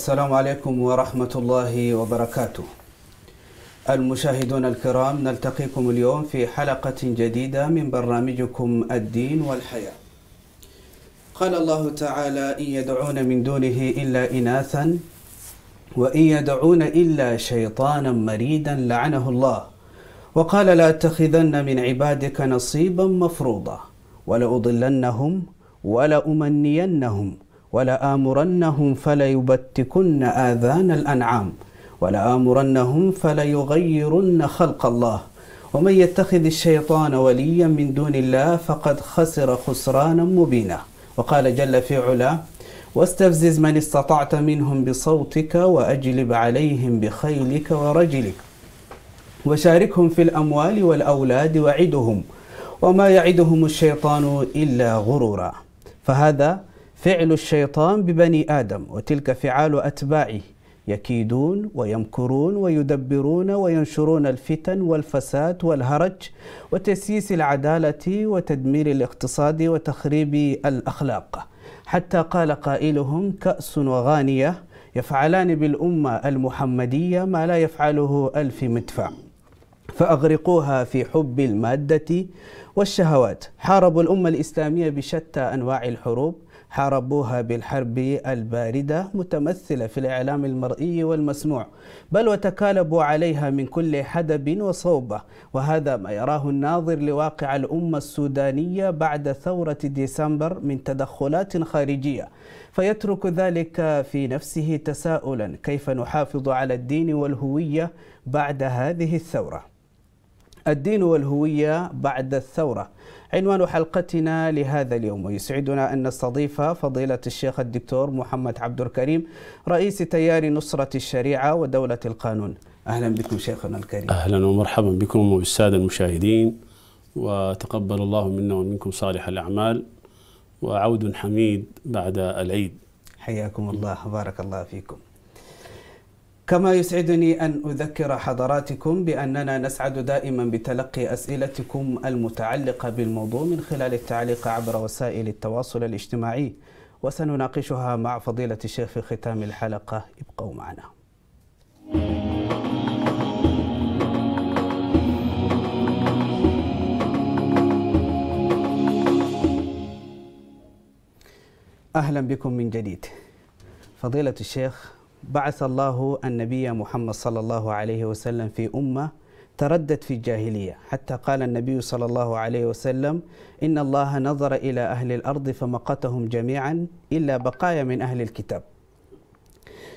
السلام عليكم ورحمة الله وبركاته المشاهدون الكرام نلتقيكم اليوم في حلقة جديدة من برنامجكم الدين والحياة قال الله تعالى إن يدعون من دونه إلا إناثا وإن يدعون إلا شيطانا مريدا لعنه الله وقال لأتخذن من عبادك نصيبا مفروضا ولأضلنهم ولأمنينهم ولآمرنهم فليبتكن آذان الأنعام ولآمرنهم فليغيرن خلق الله ومن يتخذ الشيطان وليا من دون الله فقد خسر خسرانا مبينا وقال جل في علا واستفزز من استطعت منهم بصوتك واجلب عليهم بخيلك ورجلك وشاركهم في الاموال والاولاد وعدهم وما يعدهم الشيطان الا غرورا فهذا فعل الشيطان ببني آدم وتلك فعال أتباعه يكيدون ويمكرون ويدبرون وينشرون الفتن والفساد والهرج وتسييس العدالة وتدمير الاقتصاد وتخريب الأخلاق حتى قال قائلهم كأس وغانية يفعلان بالأمة المحمدية ما لا يفعله ألف مدفع فأغرقوها في حب المادة والشهوات حاربوا الأمة الإسلامية بشتى أنواع الحروب حاربوها بالحرب الباردة متمثلة في الإعلام المرئي والمسموع بل وتكالبوا عليها من كل حدب وصوبة وهذا ما يراه الناظر لواقع الأمة السودانية بعد ثورة ديسمبر من تدخلات خارجية فيترك ذلك في نفسه تساؤلا كيف نحافظ على الدين والهوية بعد هذه الثورة الدين والهوية بعد الثورة عنوان حلقتنا لهذا اليوم ويسعدنا أن نستضيف فضيلة الشيخ الدكتور محمد عبد الكريم رئيس تيار نصرة الشريعة ودولة القانون أهلا بكم شيخنا الكريم أهلا ومرحبا بكم وبالسادة المشاهدين وتقبل الله منا ومنكم صالح الأعمال وعود حميد بعد العيد حياكم الله بارك الله فيكم كما يسعدني أن أذكر حضراتكم بأننا نسعد دائما بتلقي أسئلتكم المتعلقة بالموضوع من خلال التعليق عبر وسائل التواصل الاجتماعي وسنناقشها مع فضيلة الشيخ في ختام الحلقة ابقوا معنا أهلا بكم من جديد فضيلة الشيخ بعث الله النبي محمد صلى الله عليه وسلم في أمة تردت في الجاهلية حتى قال النبي صلى الله عليه وسلم إن الله نظر إلى أهل الأرض فمقتهم جميعا إلا بقايا من أهل الكتاب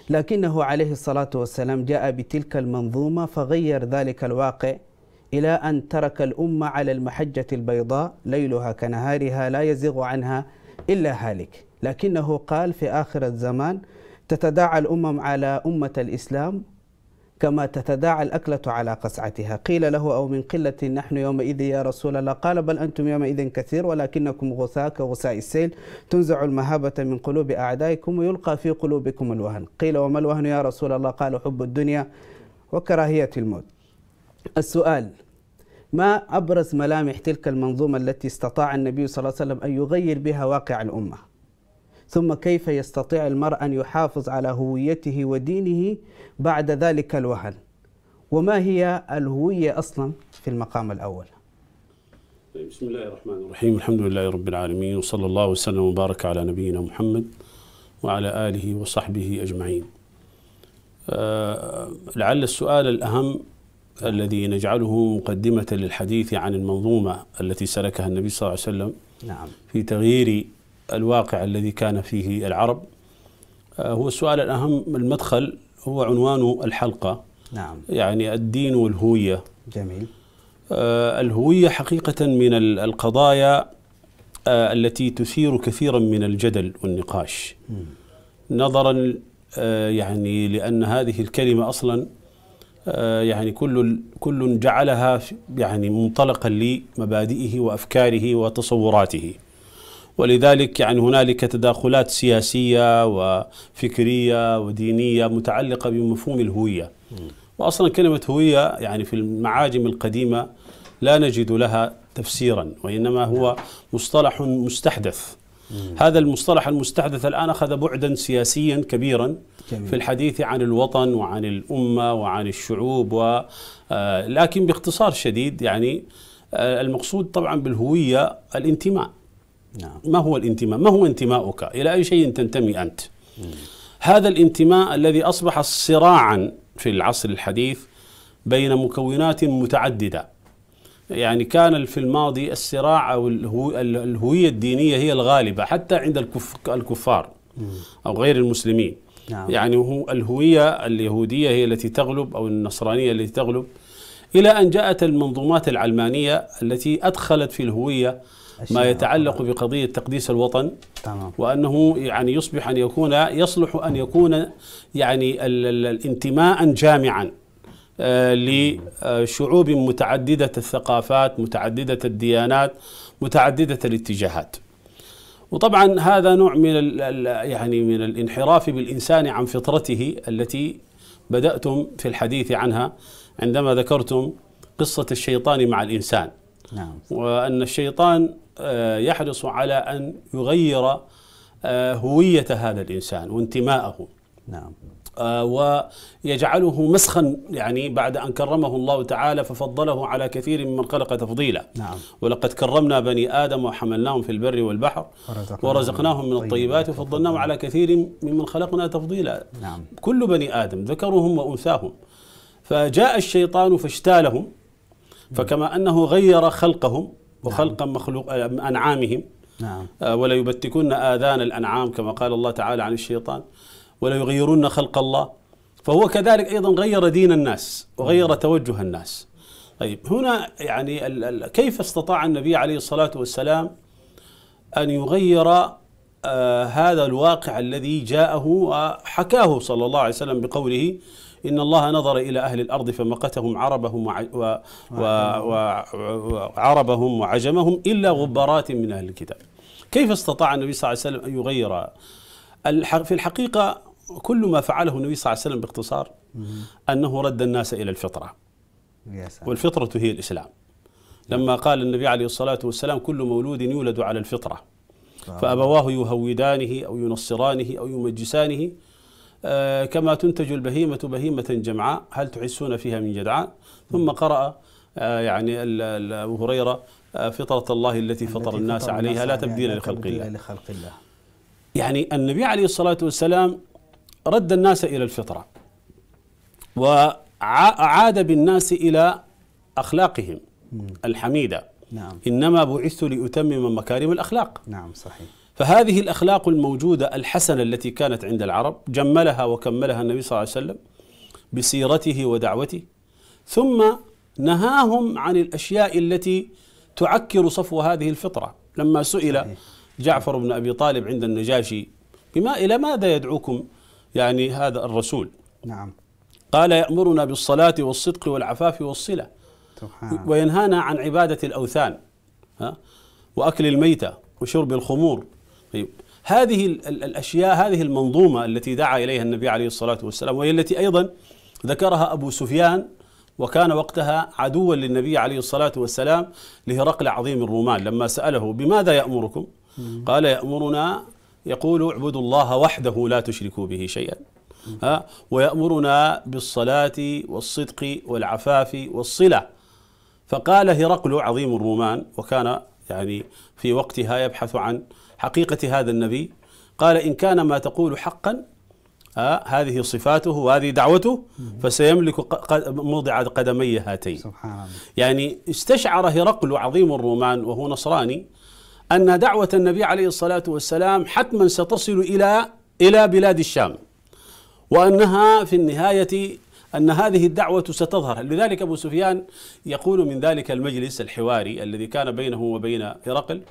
لكنه عليه الصلاة والسلام جاء بتلك المنظومة فغير ذلك الواقع إلى أن ترك الأمة على المحجة البيضاء ليلها كنهارها لا يزغ عنها إلا هالك لكنه قال في آخر الزمان تتداعى الأمم على أمة الإسلام كما تتداعى الأكلة على قسعتها قيل له أو من قلة نحن يومئذ يا رسول الله قال بل أنتم يومئذ كثير ولكنكم غثاء كغثاء السيل تنزع المهابة من قلوب أعدائكم ويلقى في قلوبكم الوهن قيل وما الوهن يا رسول الله قال حب الدنيا وكراهية الموت السؤال ما أبرز ملامح تلك المنظومة التي استطاع النبي صلى الله عليه وسلم أن يغير بها واقع الأمة ثم كيف يستطيع المرء أن يحافظ على هويته ودينه بعد ذلك الوهن وما هي الهوية أصلا في المقام الأول طيب، بسم الله الرحمن الرحيم الحمد لله رب العالمين وصلى الله وسلم وبارك على نبينا محمد وعلى آله وصحبه أجمعين آه، لعل السؤال الأهم الذي نجعله مقدمة للحديث عن المنظومة التي سلكها النبي صلى الله عليه وسلم نعم. في تغيير الواقع الذي كان فيه العرب آه، هو السؤال الأهم المدخل هو عنوان الحلقة نعم يعني الدين والهوية جميل آه، الهوية حقيقة من القضايا آه، التي تثير كثيرا من الجدل والنقاش نظرا يعني لأن هذه الكلمة أصلا يعني كل كل جعلها يعني منطلقا لمبادئه وأفكاره وتصوراته ولذلك يعني هنالك تداخلات سياسية وفكرية ودينية متعلقة بمفهوم الهوية وأصلا كلمة هوية يعني في المعاجم القديمة لا نجد لها تفسيرا وإنما هو مصطلح مستحدث هذا المصطلح المستحدث الآن أخذ بعدا سياسيا كبيرا في الحديث عن الوطن وعن الأمة وعن الشعوب و آه، لكن باختصار شديد يعني آه، المقصود طبعا بالهوية الانتماء نعم. ما هو الانتماء ما هو انتماؤك إلى أي شيء تنتمي أنت هذا الانتماء الذي أصبح صراعا في العصر الحديث بين مكونات متعددة يعني كان في الماضي الصراع أو الهوية الدينية هي الغالبة حتى عند الكفار أو غير المسلمين نعم. يعني هو الهوية اليهودية هي التي تغلب أو النصرانية التي تغلب إلى أن جاءت المنظومات العلمانية التي أدخلت في الهوية ما يتعلق بقضية تقديس الوطن تمام. وأنه يعني يصبح أن يكون يصلح أن يكون يعني الانتماء جامعا آه، لشعوب متعددة الثقافات متعددة الديانات متعددة الاتجاهات وطبعا هذا نوع من يعني من الانحراف بالإنسان عن فطرته التي بدأتم في الحديث عنها عندما ذكرتم قصة الشيطان مع الإنسان نعم. وأن الشيطان آه، يحرص على أن يغير آه، هوية هذا الإنسان وانتماءه نعم آه، ويجعله مسخا يعني بعد أن كرمه الله تعالى ففضله على كثير ممن خلق تفضيلا نعم ولقد كرمنا بني آدم وحملناهم في البر والبحر ورزقناهم, ورزقناهم من الطيبات وفضلناهم على كثير ممن خلقنا تفضيلا نعم كل بني آدم ذكرهم وأنثاهم فجاء الشيطان فاشتالهم فكما أنه غير خلقهم نعم. وخلقا مخلوق آه، أنعامهم نعم آه، ولا يبتكن آذان الأنعام كما قال الله تعالى عن الشيطان ولا يغيرن خلق الله فهو كذلك أيضا غير دين الناس وغير نعم. توجه الناس طيب هنا يعني كيف استطاع النبي عليه الصلاة والسلام أن يغير آه هذا الواقع الذي جاءه وحكاه صلى الله عليه وسلم بقوله إن الله نظر إلى أهل الأرض فمقتهم عربهم وعربهم وعجمهم إلا غبارات من أهل الكتاب كيف استطاع النبي صلى الله عليه وسلم أن يغير في الحقيقة كل ما فعله النبي صلى الله عليه وسلم باختصار أنه رد الناس إلى الفطرة والفطرة هي الإسلام لما قال النبي عليه الصلاة والسلام كل مولود يولد على الفطرة آه. فأبواه يهودانه أو ينصرانه أو يمجسانه آه، كما تنتج البهيمة بهيمة جمعاء هل تحسون فيها من جدعاء ثم قرأ آه، يعني أبو هريرة آه، فطرة الله التي فطر الناس عليها لا تبديل لخلق الله, لخلق الله يعني النبي عليه الصلاة والسلام رد الناس إلى الفطرة وعاد بالناس إلى أخلاقهم الحميدة نعم إنما بعثت لأتمم مكارم الأخلاق نعم صحيح فهذه الاخلاق الموجوده الحسنه التي كانت عند العرب جملها وكملها النبي صلى الله عليه وسلم بسيرته ودعوته ثم نهاهم عن الاشياء التي تعكر صفو هذه الفطره لما سئل جعفر بن ابي طالب عند النجاشي بما الى ماذا يدعوكم يعني هذا الرسول نعم قال يامرنا بالصلاه والصدق والعفاف والصله وينهانا عن عباده الاوثان ها واكل الميته وشرب الخمور طيب هذه الأشياء هذه المنظومة التي دعا إليها النبي عليه الصلاة والسلام وهي التي أيضا ذكرها أبو سفيان وكان وقتها عدوا للنبي عليه الصلاة والسلام لهرقل عظيم الرومان لما سأله بماذا يأمركم قال يأمرنا يقول اعبدوا الله وحده لا تشركوا به شيئا ها ويأمرنا بالصلاة والصدق والعفاف والصلة فقال هرقل عظيم الرومان وكان يعني في وقتها يبحث عن حقيقة هذا النبي قال إن كان ما تقول حقا آه هذه صفاته وهذه دعوته فسيملك موضع قدمي هاتين سبحان الله يعني استشعر هرقل عظيم الرومان وهو نصراني أن دعوة النبي عليه الصلاة والسلام حتما ستصل إلى إلى بلاد الشام وأنها في النهاية أن هذه الدعوة ستظهر لذلك أبو سفيان يقول من ذلك المجلس الحواري الذي كان بينه وبين هرقل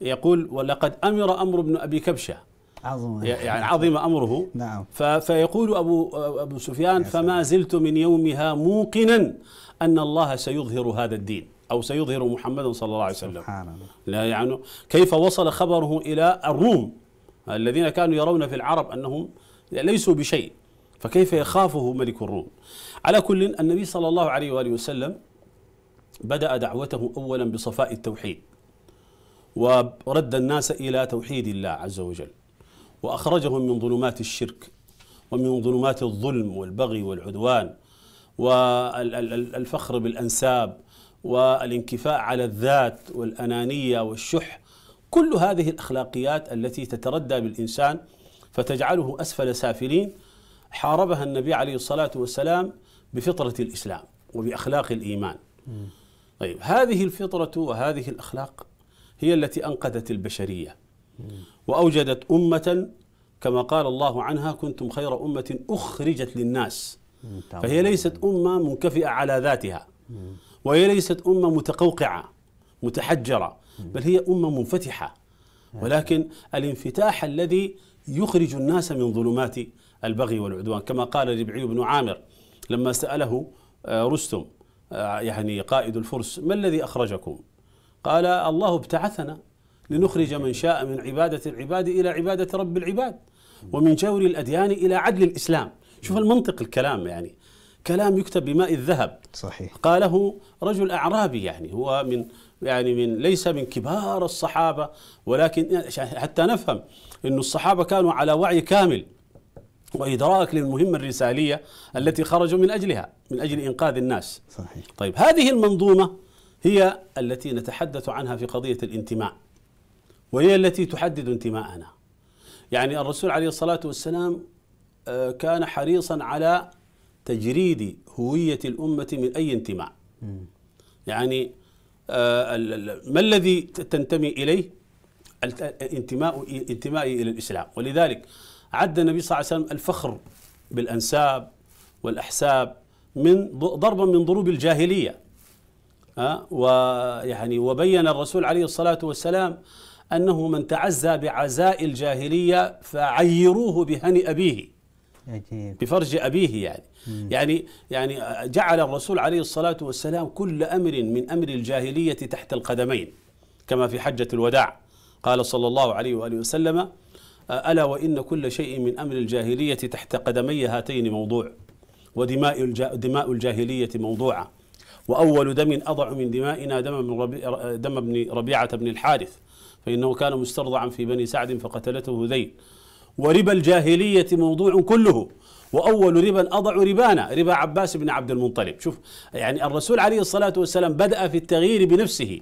يقول ولقد أمر أمر بن أبي كبشة عظم يعني عظم أمره نعم فيقول أبو, أبو سفيان فما زلت من يومها موقنا أن الله سيظهر هذا الدين أو سيظهر محمدا صلى الله عليه وسلم سبحان الله لا يعني كيف وصل خبره إلى الروم الذين كانوا يرون في العرب أنهم ليسوا بشيء فكيف يخافه ملك الروم على كل النبي صلى الله عليه وآله وسلم بدأ دعوته أولا بصفاء التوحيد ورد الناس إلى توحيد الله عز وجل وأخرجهم من ظلمات الشرك ومن ظلمات الظلم والبغي والعدوان والفخر بالأنساب والانكفاء على الذات والأنانية والشح كل هذه الأخلاقيات التي تتردى بالإنسان فتجعله أسفل سافلين حاربها النبي عليه الصلاة والسلام بفطرة الإسلام وبأخلاق الإيمان طيب هذه الفطرة وهذه الأخلاق هي التي أنقذت البشرية وأوجدت أمة كما قال الله عنها كنتم خير أمة أخرجت للناس فهي ليست أمة منكفئة على ذاتها وهي ليست أمة متقوقعة متحجرة بل هي أمة منفتحة ولكن الانفتاح الذي يخرج الناس من ظلمات البغي والعدوان كما قال ربعي بن عامر لما سأله آه، رستم آه، يعني قائد الفرس ما الذي أخرجكم قال الله ابتعثنا لنخرج من شاء من عبادة العباد إلى عبادة رب العباد ومن جور الأديان إلى عدل الإسلام شوف المنطق الكلام يعني كلام يكتب بماء الذهب صحيح قاله رجل أعرابي يعني هو من يعني من ليس من كبار الصحابة ولكن يعني حتى نفهم أن الصحابة كانوا على وعي كامل وإدراك للمهمة الرسالية التي خرجوا من أجلها من أجل إنقاذ الناس صحيح طيب هذه المنظومة هي التي نتحدث عنها في قضية الانتماء وهي التي تحدد انتماءنا يعني الرسول عليه الصلاة والسلام آه، كان حريصا على تجريد هوية الأمة من أي انتماء يعني آه، ما الذي تنتمي إليه انتماء انتمائي إلى الإسلام ولذلك عد النبي صلى الله عليه وسلم الفخر بالأنساب والأحساب من ضربا من ضروب الجاهلية آه، ويعني وبين الرسول عليه الصلاة والسلام أنه من تعزى بعزاء الجاهلية فعيروه بهني أبيه عجيب. بفرج أبيه يعني يعني يعني جعل الرسول عليه الصلاة والسلام كل أمر من أمر الجاهلية تحت القدمين كما في حجة الوداع قال صلى الله عليه وآله وسلم ألا وإن كل شيء من أمر الجاهلية تحت قدمي هاتين موضوع ودماء دماء الجاهلية موضوعة وأول دم أضع من دمائنا دم, من ربيع دم ابن ربيعة بن الحارث فإنه كان مسترضعا في بني سعد فقتلته ذيل وربا الجاهلية موضوع كله وأول ربا أضع ربانا ربا عباس بن عبد المطلب شوف يعني الرسول عليه الصلاة والسلام بدأ في التغيير بنفسه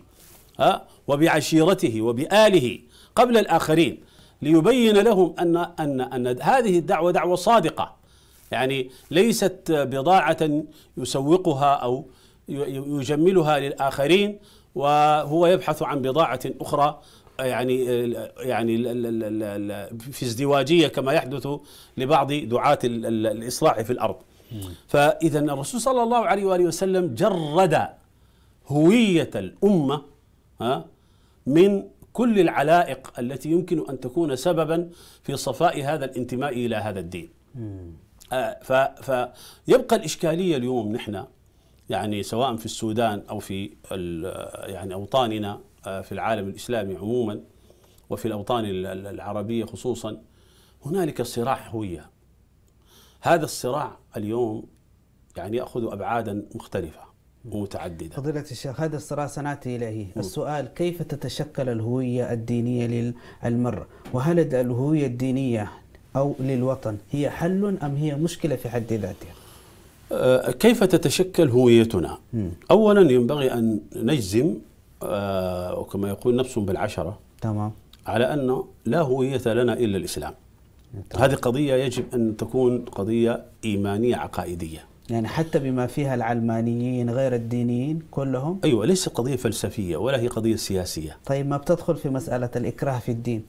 ها وبعشيرته وبآله قبل الآخرين ليبين لهم أن أن أن هذه الدعوة دعوة صادقة يعني ليست بضاعة يسوقها أو يجملها للآخرين وهو يبحث عن بضاعة أخرى يعني يعني في ازدواجيه كما يحدث لبعض دعاة الاصلاح في الارض. فاذا الرسول صلى الله عليه واله وسلم جرد هويه الامه من كل العلائق التي يمكن أن تكون سببا في صفاء هذا الانتماء إلى هذا الدين آه، فيبقى الإشكالية اليوم نحن يعني سواء في السودان أو في يعني أوطاننا آه، في العالم الإسلامي عموما وفي الأوطان العربية خصوصا هنالك صراع هوية هذا الصراع اليوم يعني يأخذ أبعادا مختلفة متعددة فضيلة الشيخ هذا الصراع سناتي اليه، السؤال كيف تتشكل الهوية الدينية للمرء وهل الهوية الدينية أو للوطن هي حل أم هي مشكلة في حد ذاتها أه كيف تتشكل هويتنا م. أولا ينبغي أن نجزم أه وكما يقول نفس بالعشرة تمام على أن لا هوية لنا إلا الإسلام هذه قضية يجب أن تكون قضية إيمانية عقائدية يعني حتى بما فيها العلمانيين غير الدينيين كلهم ايوه ليس قضيه فلسفيه ولا هي قضيه سياسيه طيب ما بتدخل في مساله الاكراه في الدين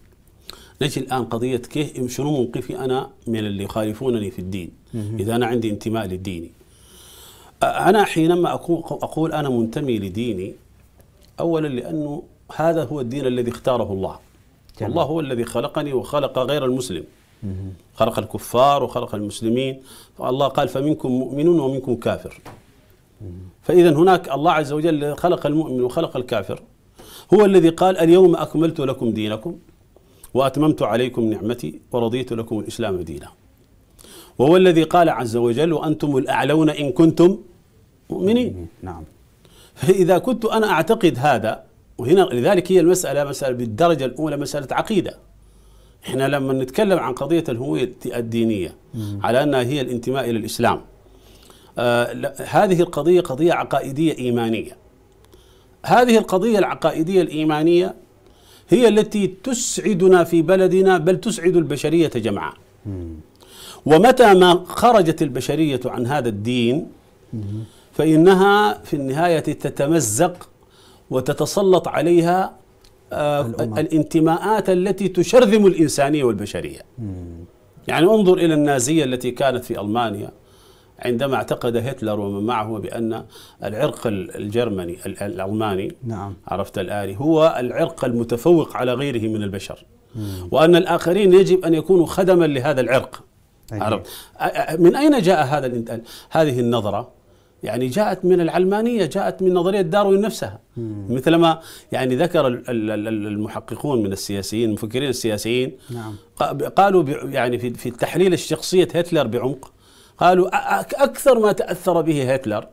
ليش الان قضيه كيف شنو موقفي انا من اللي يخالفونني في الدين اذا انا عندي انتماء لديني انا حينما اقول انا منتمي لديني اولا لانه هذا هو الدين الذي اختاره الله جميل. الله هو الذي خلقني وخلق غير المسلم خلق الكفار وخلق المسلمين الله قال فمنكم مؤمن ومنكم كافر فإذا هناك الله عز وجل خلق المؤمن وخلق الكافر هو الذي قال اليوم أكملت لكم دينكم وأتممت عليكم نعمتي ورضيت لكم الإسلام دينا وهو الذي قال عز وجل وأنتم الأعلون إن كنتم مؤمنين نعم فإذا كنت أنا أعتقد هذا وهنا لذلك هي المسألة مسألة بالدرجة الأولى مسألة عقيدة احنا لما نتكلم عن قضيه الهويه الدينيه على انها هي الانتماء الى الاسلام آه هذه القضيه قضيه عقائديه ايمانيه هذه القضيه العقائديه الايمانيه هي التي تسعدنا في بلدنا بل تسعد البشريه جمعاء ومتى ما خرجت البشريه عن هذا الدين فانها في النهايه تتمزق وتتسلط عليها آه الانتماءات التي تشرذم الإنسانية والبشرية مم. يعني انظر إلى النازية التي كانت في ألمانيا عندما اعتقد هتلر ومن معه بأن العرق الجرمني الألماني نعم. عرفت الآن هو العرق المتفوق على غيره من البشر مم. وأن الآخرين يجب أن يكونوا خدما لهذا العرق عرفت من أين جاء هذا هذه النظرة يعني جاءت من العلمانية جاءت من نظرية داروين نفسها مم. مثلما يعني ذكر المحققون من السياسيين المفكرين السياسيين نعم. قالوا يعني في تحليل الشخصية هتلر بعمق قالوا أكثر ما تأثر به هتلر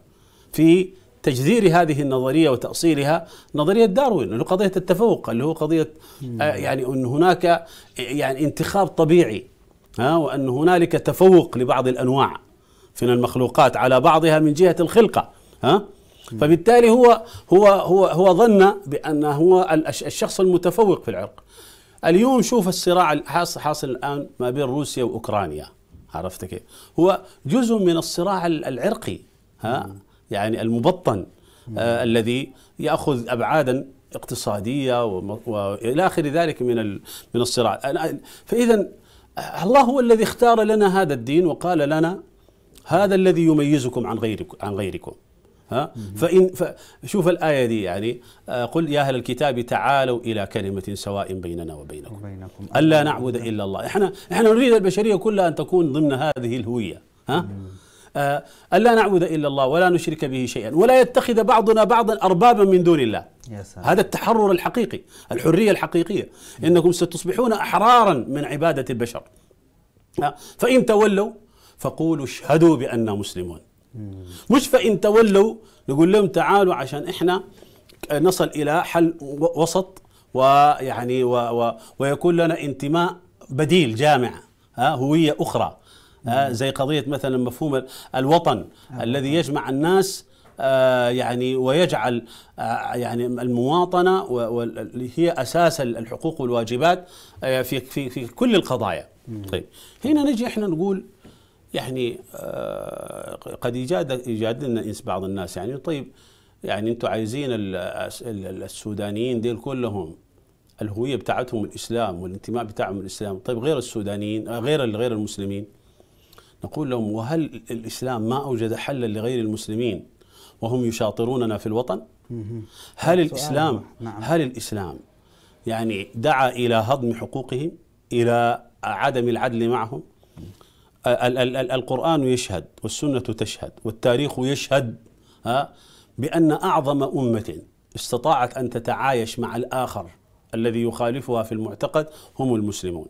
في تجذير هذه النظرية وتأصيلها نظرية داروين اللي قضية التفوق اللي هو قضية مم. يعني أن هناك يعني انتخاب طبيعي ها وأن هنالك تفوق لبعض الأنواع من المخلوقات على بعضها من جهة الخلقة ها فبالتالي هو هو هو هو ظن بأن هو الشخص المتفوق في العرق اليوم شوف الصراع الحاصل حاصل الآن ما بين روسيا وأوكرانيا عرفت كيف هو جزء من الصراع العرقي ها يعني المبطن آه الذي يأخذ أبعادا اقتصادية وإلى آخر ذلك من من الصراع فإذا الله هو الذي اختار لنا هذا الدين وقال لنا هذا الذي يميزكم عن غيركم عن غيركم ها فإن شوف الآية دي يعني آه، قل يا أهل الكتاب تعالوا إلى كلمة سواء بيننا وبينكم, ألا نعبد إلا الله إحنا إحنا نريد البشرية كلها أن تكون ضمن هذه الهوية ها آه، ألا نعبد إلا الله ولا نشرك به شيئا ولا يتخذ بعضنا بعضا أربابا من دون الله يا سلام. هذا التحرر الحقيقي الحرية الحقيقية إنكم ستصبحون أحرارا من عبادة البشر فإن تولوا فقولوا اشهدوا بأننا مسلمون مش فإن تولوا نقول لهم تعالوا عشان إحنا نصل إلى حل وسط ويعني و و ويكون لنا انتماء بديل جامع ها هوية أخرى ها زي قضية مثلا مفهوم الوطن الذي يجمع الناس آه، يعني ويجعل آه، يعني المواطنه هي اساس الحقوق والواجبات آه، في في في كل القضايا. طيب هنا نجي احنا نقول يعني آه، قد يجاد يجاد لنا بعض الناس يعني طيب يعني انتم عايزين السودانيين ديل كلهم الهويه بتاعتهم الاسلام والانتماء بتاعهم الاسلام طيب غير السودانيين آه، غير غير المسلمين نقول لهم وهل الاسلام ما اوجد حلا لغير المسلمين وهم يشاطروننا في الوطن هل الاسلام نعم. هل الاسلام يعني دعا الى هضم حقوقهم الى عدم العدل معهم القرآن يشهد والسنة تشهد والتاريخ يشهد ها بأن أعظم أمة استطاعت أن تتعايش مع الآخر الذي يخالفها في المعتقد هم المسلمون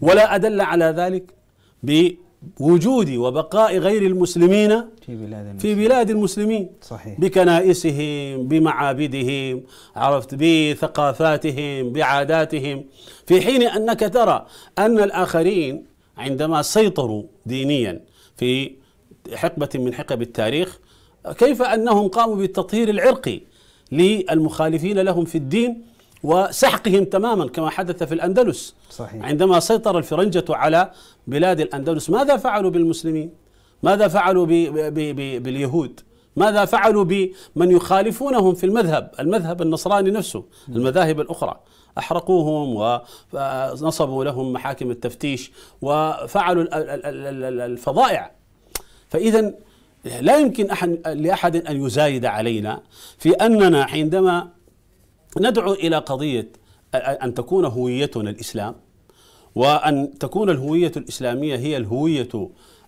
ولا أدل على ذلك بوجود وبقاء غير المسلمين في بلاد المسلمين, في بلاد المسلمين صحيح بكنائسهم بمعابدهم عرفت بثقافاتهم بعاداتهم في حين أنك ترى أن الآخرين عندما سيطروا دينيا في حقبة من حقب التاريخ كيف أنهم قاموا بالتطهير العرقي للمخالفين لهم في الدين وسحقهم تماما كما حدث في الأندلس صحيح. عندما سيطر الفرنجة على بلاد الأندلس ماذا فعلوا بالمسلمين ماذا فعلوا بـ بـ بـ باليهود ماذا فعلوا بمن يخالفونهم في المذهب المذهب النصراني نفسه المذاهب الأخرى أحرقوهم ونصبوا لهم محاكم التفتيش وفعلوا الفظائع فإذا لا يمكن أحد لأحد أن يزايد علينا في أننا عندما ندعو إلى قضية أن تكون هويتنا الإسلام وأن تكون الهوية الإسلامية هي الهوية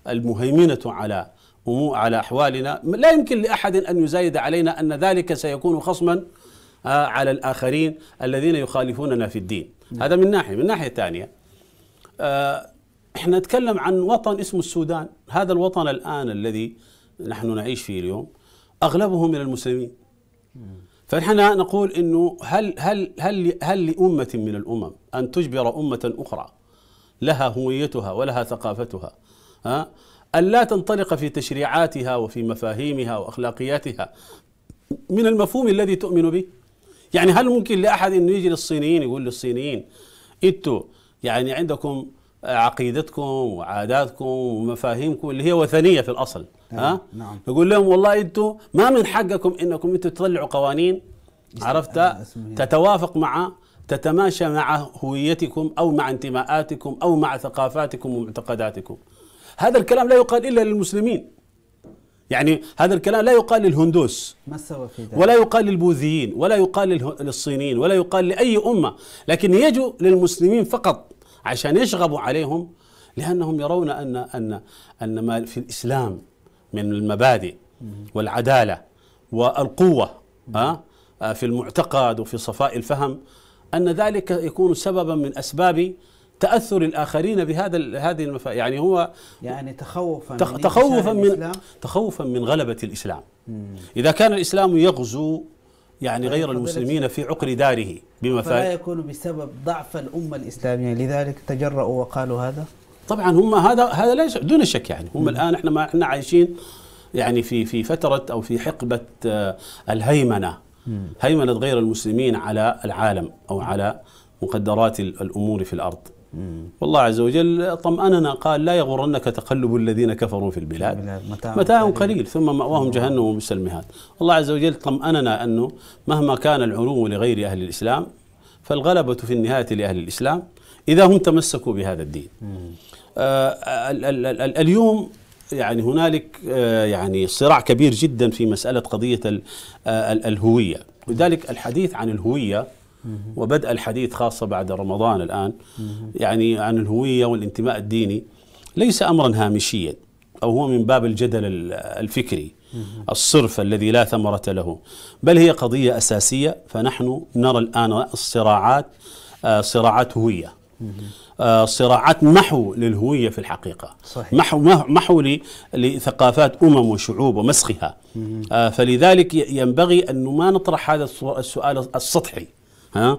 المهيمنة على على أحوالنا لا يمكن لأحد أن يزايد علينا أن ذلك سيكون خصما على الآخرين الذين يخالفوننا في الدين هذا من ناحية من ناحية ثانية آه، احنا نتكلم عن وطن اسمه السودان هذا الوطن الآن الذي نحن نعيش فيه اليوم أغلبه من المسلمين فنحن نقول انه هل هل هل هل لامه من الامم ان تجبر امه اخرى لها هويتها ولها ثقافتها ها آه، ان لا تنطلق في تشريعاتها وفي مفاهيمها واخلاقياتها من المفهوم الذي تؤمن به يعني هل ممكن لاحد انه يجي للصينيين يقول للصينيين انتوا يعني عندكم عقيدتكم وعاداتكم ومفاهيمكم اللي هي وثنيه في الاصل نعم، ها نعم. يقول لهم والله انتوا ما من حقكم انكم انتوا تطلعوا قوانين عرفت آه، تتوافق مع تتماشى مع هويتكم او مع انتماءاتكم او مع ثقافاتكم ومعتقداتكم هذا الكلام لا يقال الا للمسلمين يعني هذا الكلام لا يقال للهندوس ما السبب في ذلك؟ ولا يقال للبوذيين ولا يقال للصينيين ولا يقال لأي أمة لكن يجوا للمسلمين فقط عشان يشغبوا عليهم لأنهم يرون أن أن أن ما في الإسلام من المبادئ والعدالة والقوة آه، في المعتقد وفي صفاء الفهم أن ذلك يكون سببا من أسباب تاثر الاخرين بهذا هذه المفا... يعني هو يعني تخوفا تخ... من تخوفا من الإسلام؟ تخوفا من غلبه الاسلام مم. اذا كان الاسلام يغزو يعني غير المسلمين في عقر داره بمفاهيم فلا يكون بسبب ضعف الامه الاسلاميه لذلك تجرؤوا وقالوا هذا طبعا هم هذا هذا لا دون شك يعني هم مم. الان احنا ما احنا عايشين يعني في في فتره او في حقبه آه، الهيمنه مم. هيمنه غير المسلمين على العالم او على مقدرات الامور في الارض والله عز وجل طمأننا قال لا يغرنك تقلب الذين كفروا في البلاد متاع قليل ثم مأواهم جهنم وبئس المهاد الله عز وجل طمأننا أنه مهما كان العلو لغير أهل الإسلام فالغلبة في النهاية لأهل الإسلام إذا هم تمسكوا بهذا الدين آه اليوم يعني هنالك آه يعني صراع كبير جدا في مسألة قضية آه، الهوية لذلك الحديث عن الهوية وبدأ الحديث خاصة بعد رمضان الآن يعني عن الهوية والانتماء الديني ليس أمرا هامشيا أو هو من باب الجدل الفكري الصرف الذي لا ثمرة له بل هي قضية أساسية فنحن نرى الآن الصراعات آه، صراعات هوية آه، صراعات محو للهوية في الحقيقة صحيح. محو, محو لثقافات أمم وشعوب ومسخها آه، فلذلك ينبغي أن ما نطرح هذا السؤال السطحي ها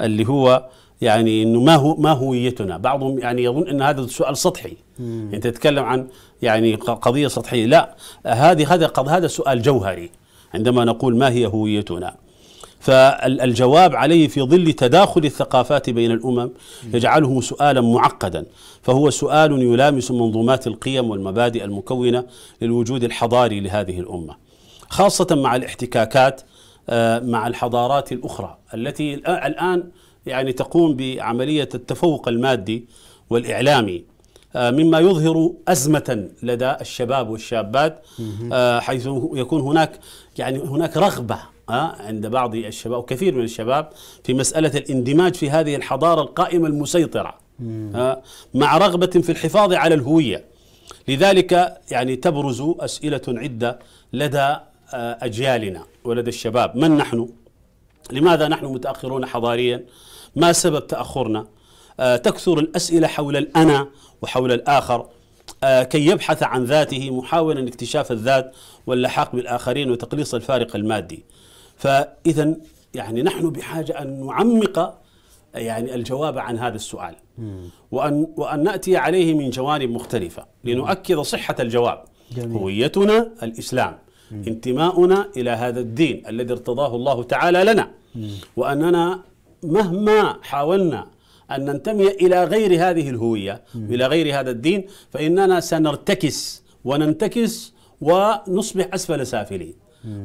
اللي هو يعني انه ما هو ما هويتنا بعضهم يعني يظن ان هذا السؤال سطحي مم. انت تتكلم عن يعني قضيه سطحيه لا هذه هذا هذا سؤال جوهري عندما نقول ما هي هويتنا فالجواب عليه في ظل تداخل الثقافات بين الامم يجعله سؤالا معقدا فهو سؤال يلامس منظومات القيم والمبادئ المكونه للوجود الحضاري لهذه الامه خاصه مع الاحتكاكات آه، مع الحضارات الاخرى التي الان يعني تقوم بعمليه التفوق المادي والاعلامي آه، مما يظهر ازمه لدى الشباب والشابات آه، حيث يكون هناك يعني هناك رغبه عند بعض الشباب وكثير من الشباب في مساله الاندماج في هذه الحضاره القائمه المسيطره مع رغبه في الحفاظ على الهويه لذلك يعني تبرز اسئله عده لدى اجيالنا ولدى الشباب من نحن لماذا نحن متأخرون حضاريا ما سبب تأخرنا آه تكثر الأسئلة حول الأنا وحول الآخر آه كي يبحث عن ذاته محاولا اكتشاف الذات واللحاق بالآخرين وتقليص الفارق المادي فإذا يعني نحن بحاجة أن نعمق يعني الجواب عن هذا السؤال وأن, وأن نأتي عليه من جوانب مختلفة لنؤكد صحة الجواب جميل. هويتنا الإسلام انتماؤنا إلى هذا الدين الذي ارتضاه الله تعالى لنا وأننا مهما حاولنا أن ننتمي إلى غير هذه الهوية إلى غير هذا الدين فإننا سنرتكس وننتكس ونصبح أسفل سافلين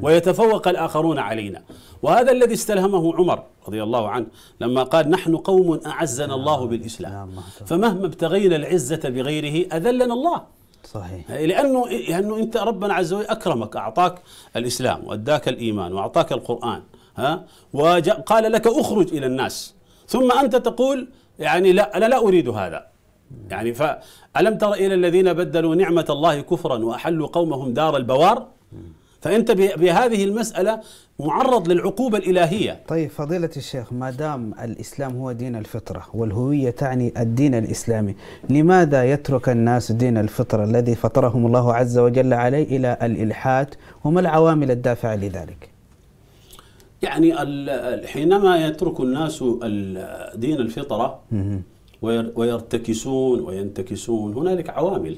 ويتفوق الآخرون علينا وهذا الذي استلهمه عمر رضي الله عنه لما قال نحن قوم أعزنا الله نعم. بالإسلام نعم، فمهما ابتغينا العزة بغيره أذلنا الله صحيح إيه، لانه إيه، لانه انت ربنا عز وجل اكرمك اعطاك الاسلام واداك الايمان واعطاك القران ها وقال لك اخرج الى الناس ثم انت تقول يعني لا انا لا اريد هذا يعني فالم تر الى الذين بدلوا نعمه الله كفرا واحلوا قومهم دار البوار فانت بهذه المساله معرض للعقوبه الالهيه. طيب فضيله الشيخ ما دام الاسلام هو دين الفطره والهويه تعني الدين الاسلامي، لماذا يترك الناس دين الفطره الذي فطرهم الله عز وجل عليه الى الالحاد وما العوامل الدافعه لذلك؟ يعني حينما يترك الناس دين الفطره ويرتكسون وينتكسون هنالك عوامل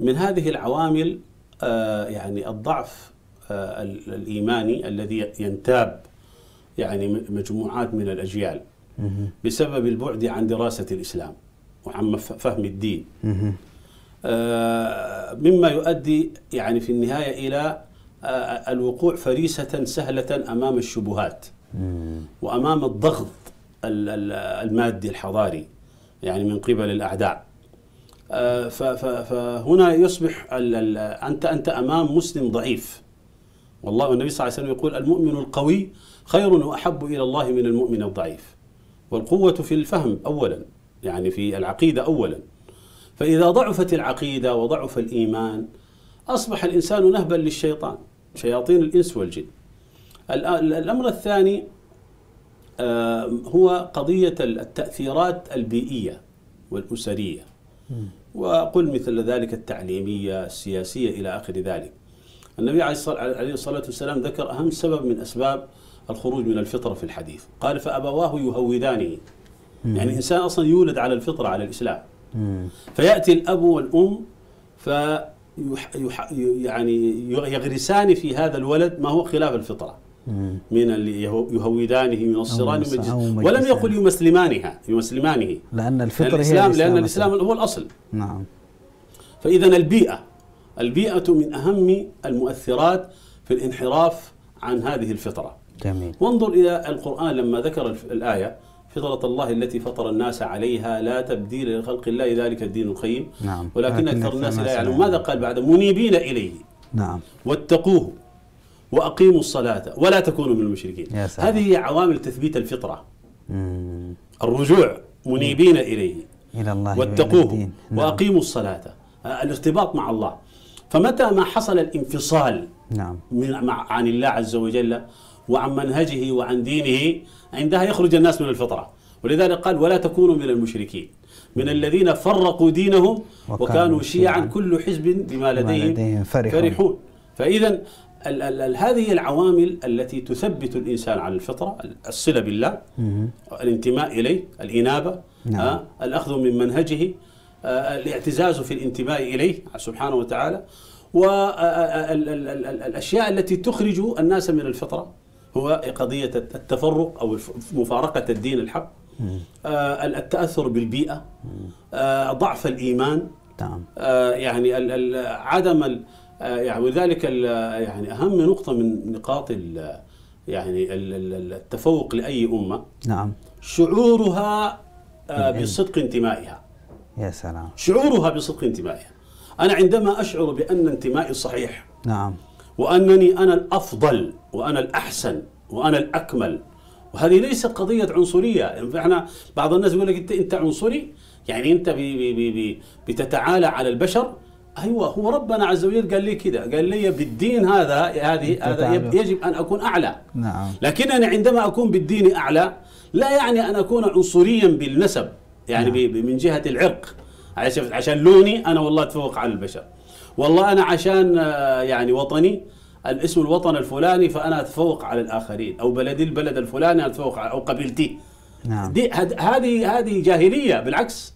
من هذه العوامل آه، يعني الضعف آه، الايماني الذي ينتاب يعني مجموعات من الاجيال بسبب البعد عن دراسه الاسلام وعن فهم الدين آه، مما يؤدي يعني في النهايه الى الوقوع فريسه سهله امام الشبهات وامام الضغط المادي الحضاري يعني من قبل الاعداء آه، فهنا يصبح أنت أنت أمام مسلم ضعيف والله النبي صلى الله عليه وسلم يقول المؤمن القوي خير وأحب إلى الله من المؤمن الضعيف والقوة في الفهم أولا يعني في العقيدة أولا فإذا ضعفت العقيدة وضعف الإيمان أصبح الإنسان نهبا للشيطان شياطين الإنس والجن الأمر الثاني آه، هو قضية التأثيرات البيئية والأسرية وقل مثل ذلك التعليمية السياسية إلى آخر ذلك النبي عليه الصلاة والسلام ذكر أهم سبب من أسباب الخروج من الفطرة في الحديث قال فأبواه يهودانه يعني إنسان أصلا يولد على الفطرة على الإسلام فيأتي الأب والأم فيغرسان يعني يغرسان في هذا الولد ما هو خلاف الفطره. من اللي يهودانه ينصرانه ولم يقل يمسلمانها يمسلمانه لأن الفطر لأن الإسلام هي الإسلام لأن الإسلام هو الأصل نعم فإذا البيئة البيئة من أهم المؤثرات في الانحراف عن هذه الفطرة جميل. وانظر إلى القرآن لما ذكر الآية فطرة الله التي فطر الناس عليها لا تبديل لخلق الله ذلك الدين القيم نعم. ولكن أكثر الناس لا يعلمون ماذا قال بعد منيبين إليه نعم واتقوه وأقيموا الصلاة ولا تكونوا من المشركين هذه هي عوامل تثبيت الفطرة مم. الرجوع منيبين إليه إلى الله واتقوه نعم. وأقيموا الصلاة الارتباط مع الله فمتى ما حصل الانفصال نعم. من عن الله عز وجل وعن منهجه وعن دينه عندها يخرج الناس من الفطرة ولذلك قال ولا تكونوا من المشركين من الذين فرقوا دينهم وكانوا شيعا كل حزب بما لديهم فرحون فإذا ال ال ال هذه العوامل التي تثبت الإنسان على الفطرة الصلة بالله الانتماء إليه الإنابة نعم. آه الأخذ من منهجه آه الاعتزاز في الانتماء إليه سبحانه وتعالى والأشياء آه، آه، التي تخرج الناس من الفطرة هو قضية التفرق أو مفارقة الدين الحق آه التأثر بالبيئة آه ضعف الإيمان نعم. آه يعني ال ال عدم ال آه، يعني ولذلك يعني اهم نقطه من نقاط يعني التفوق لاي امه نعم شعورها آه، بصدق انتمائها يا سلام شعورها بصدق انتمائها انا عندما اشعر بان انتمائي صحيح نعم وانني انا الافضل وانا الاحسن وانا الاكمل وهذه ليست قضيه عنصريه احنا بعض الناس يقول لك انت انت عنصري يعني انت بي بي بي بتتعالى على البشر ايوه هو ربنا عز وجل قال لي كده قال لي بالدين هذا هذه هذا يجب ان اكون اعلى نعم لكنني عندما اكون بالدين اعلى لا يعني ان اكون عنصريا بالنسب يعني نعم. من جهه العرق عشان لوني انا والله اتفوق على البشر والله انا عشان آه، يعني وطني الاسم الوطن الفلاني فانا اتفوق على الاخرين او بلدي البلد الفلاني اتفوق على او قبيلتي نعم هذه هذه جاهليه بالعكس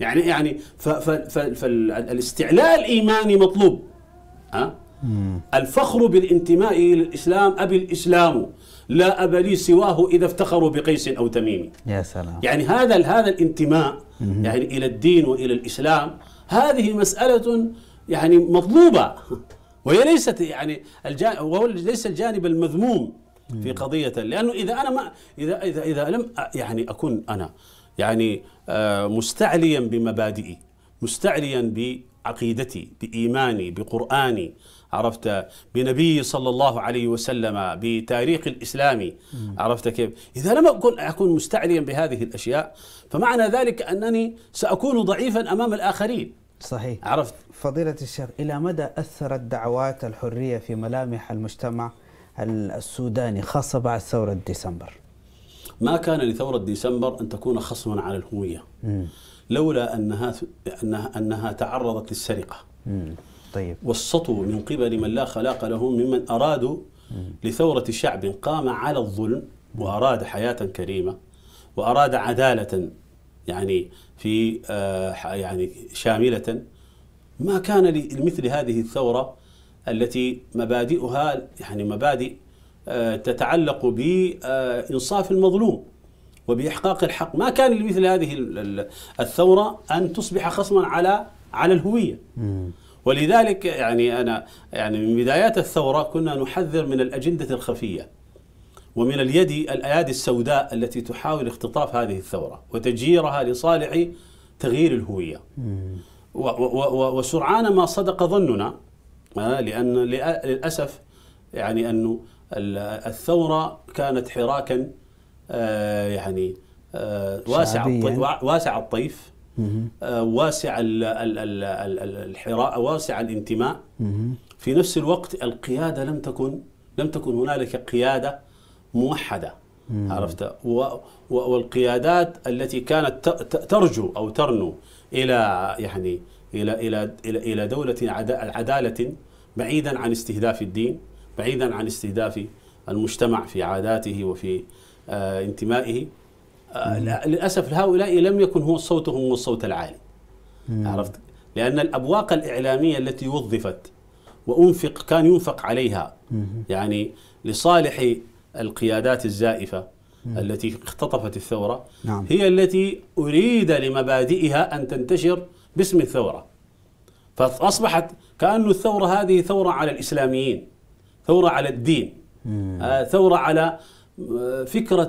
يعني يعني فالاستعلاء الايماني مطلوب أه؟ الفخر بالانتماء الى الاسلام ابي الاسلام لا أب لي سواه إذا افتخروا بقيس أو تميم يا سلام يعني هذا هذا الانتماء يعني إلى الدين وإلى الإسلام هذه مسألة يعني مطلوبة وهي ليست يعني وهو ليس الجانب المذموم في قضية لأنه إذا أنا ما إذا إذا إذا لم يعني أكون أنا يعني آه، مستعليا بمبادئي مستعليا بعقيدتي بإيماني بقرآني عرفت بنبي صلى الله عليه وسلم بتاريخ الإسلامي عرفت كيف إذا لم أكن أكون مستعليا بهذه الأشياء فمعنى ذلك أنني سأكون ضعيفا أمام الآخرين صحيح عرفت فضيلة الشيخ إلى مدى أثرت دعوات الحرية في ملامح المجتمع السوداني خاصة بعد ثورة ديسمبر ما كان لثورة ديسمبر أن تكون خصما على الهوية لولا أنها, أنها, أنها تعرضت للسرقة طيب والسطو من قبل من لا خلاق له ممن أرادوا مم. لثورة شعب قام على الظلم وأراد حياة كريمة وأراد عدالة يعني في آه يعني شاملة ما كان لمثل هذه الثورة التي مبادئها يعني مبادئ آه، تتعلق بإنصاف المظلوم وبإحقاق الحق ما كان لمثل هذه الثورة أن تصبح خصما على على الهوية ولذلك يعني أنا يعني من بدايات الثورة كنا نحذر من الأجندة الخفية ومن اليد الأيادي السوداء التي تحاول اختطاف هذه الثورة وتجييرها لصالح تغيير الهوية وسرعان ما صدق ظننا آه، لأن للأسف يعني أنه الثوره كانت حراكا آه، يعني آه، واسع الطيف آه، واسع الطيف واسع الحراء واسع الانتماء في نفس الوقت القياده لم تكن لم تكن هنالك قياده موحده عرفت والقيادات التي كانت ترجو او ترنو الى يعني الى الى الى, دوله عداله بعيدا عن استهداف الدين بعيدا عن استهداف المجتمع في عاداته وفي آه، انتمائه آه، للاسف هؤلاء لم يكن هو صوتهم هو الصوت العالي عرفت لان الابواق الاعلاميه التي وظفت وانفق كان ينفق عليها يعني لصالح القيادات الزائفه التي اختطفت الثوره نعم. هي التي اريد لمبادئها ان تنتشر باسم الثوره فاصبحت كانه الثوره هذه ثوره على الاسلاميين ثورة على الدين مم. آه، ثورة على آه، فكرة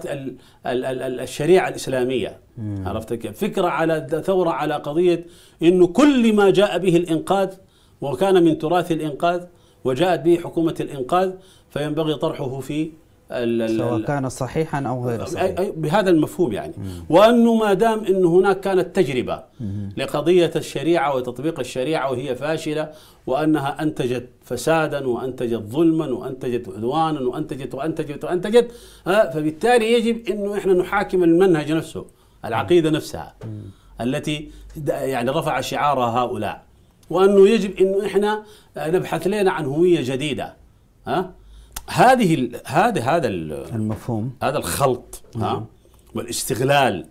الشريعة الإسلامية عرفت كيف فكرة على ثورة على قضية أنه كل ما جاء به الإنقاذ وكان من تراث الإنقاذ وجاءت به حكومة الإنقاذ فينبغي طرحه في سواء كان صحيحا او غير صحيح بهذا المفهوم يعني مم. وانه ما دام انه هناك كانت تجربه مم. لقضيه الشريعه وتطبيق الشريعه وهي فاشله وانها انتجت فسادا وانتجت ظلما وانتجت عدوانا وانتجت وانتجت وانتجت فبالتالي يجب انه احنا نحاكم المنهج نفسه العقيده نفسها مم. التي يعني رفع شعارها هؤلاء وانه يجب انه احنا نبحث لنا عن هويه جديده ها هذه هذا هذا المفهوم هذا الخلط ها والاستغلال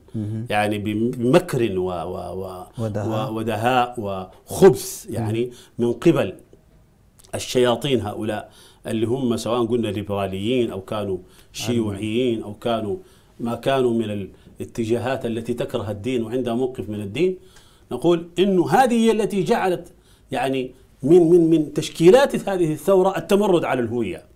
يعني بمكر و و و ودهاء, ودهاء وخبث يعني من قبل الشياطين هؤلاء اللي هم سواء قلنا ليبراليين او كانوا شيوعيين او كانوا ما كانوا من الاتجاهات التي تكره الدين وعندها موقف من الدين نقول انه هذه هي التي جعلت يعني من من من تشكيلات هذه الثوره التمرد على الهويه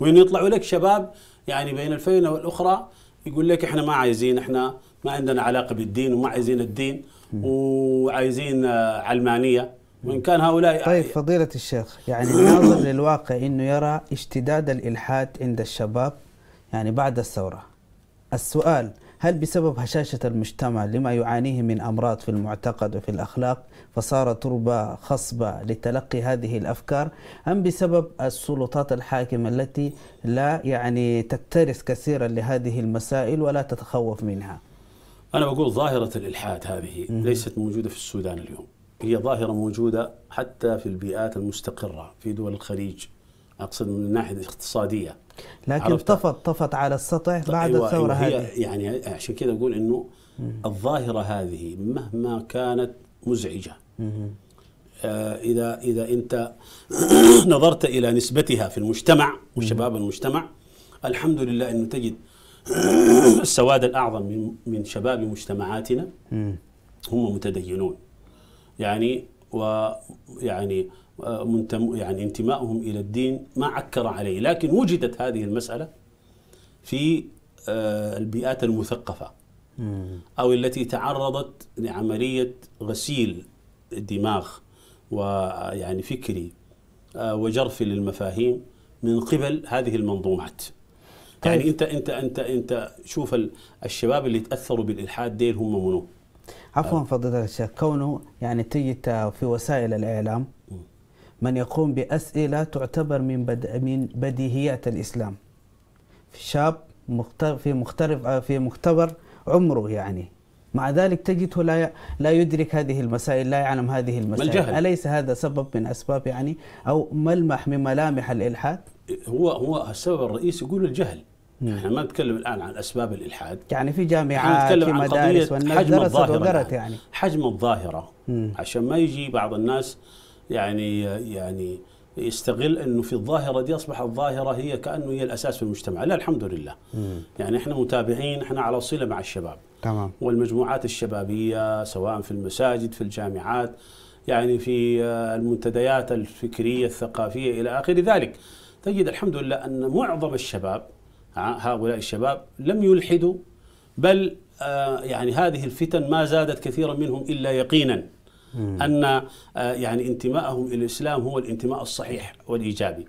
وين يطلعوا لك شباب يعني بين الفينه والاخرى يقول لك احنا ما عايزين احنا ما عندنا علاقه بالدين وما عايزين الدين وعايزين آه، علمانيه وان كان هؤلاء طيب يعني فضيله الشيخ يعني ناظر للواقع انه يرى اشتداد الالحاد عند الشباب يعني بعد الثوره السؤال هل بسبب هشاشة المجتمع لما يعانيه من أمراض في المعتقد وفي الأخلاق فصار تربة خصبة لتلقي هذه الأفكار أم بسبب السلطات الحاكمة التي لا يعني تكترث كثيرا لهذه المسائل ولا تتخوف منها أنا بقول ظاهرة الإلحاد هذه ليست موجودة في السودان اليوم هي ظاهرة موجودة حتى في البيئات المستقرة في دول الخليج اقصد من الناحيه الاقتصاديه لكن طفت طفت على السطح طيب، بعد أيوة الثوره أيوة، هذه يعني عشان كذا اقول انه الظاهره هذه مهما كانت مزعجه آه اذا اذا انت نظرت الى نسبتها في المجتمع وشباب المجتمع الحمد لله انه تجد السواد الاعظم من من شباب مجتمعاتنا هم متدينون يعني ويعني آه، يعني انتمائهم إلى الدين ما عكر عليه لكن وجدت هذه المسألة في آه، البيئات المثقفة أو التي تعرضت لعملية غسيل دماغ ويعني آه، فكري وجرف للمفاهيم من قبل هذه المنظومات يعني طيب. انت انت انت انت شوف الشباب اللي تاثروا بالالحاد ديل هم منو عفوا فضيله الشيخ كونه يعني تجي في وسائل الاعلام من يقوم بأسئلة تعتبر من من بديهيات الإسلام شاب في مختلف في مختبر عمره يعني مع ذلك تجده لا لا يدرك هذه المسائل لا يعلم هذه المسائل الجهل. أليس هذا سبب من أسباب يعني أو ملمح من ملامح الإلحاد هو هو السبب الرئيسي يقول الجهل احنا ما نتكلم الان عن اسباب الالحاد يعني في جامعات في مدارس والناس حجم الظاهره يعني حجم الظاهره عشان ما يجي بعض الناس يعني يعني يستغل انه في الظاهره دي اصبح الظاهره هي كانه هي الاساس في المجتمع، لا الحمد لله. مم. يعني احنا متابعين احنا على صله مع الشباب. تمام. والمجموعات الشبابيه سواء في المساجد في الجامعات يعني في المنتديات الفكريه الثقافيه الى اخر ذلك. تجد الحمد لله ان معظم الشباب هؤلاء الشباب لم يلحدوا بل آه، يعني هذه الفتن ما زادت كثيرا منهم الا يقينا. ان آه، يعني انتمائهم الى الاسلام هو الانتماء الصحيح والايجابي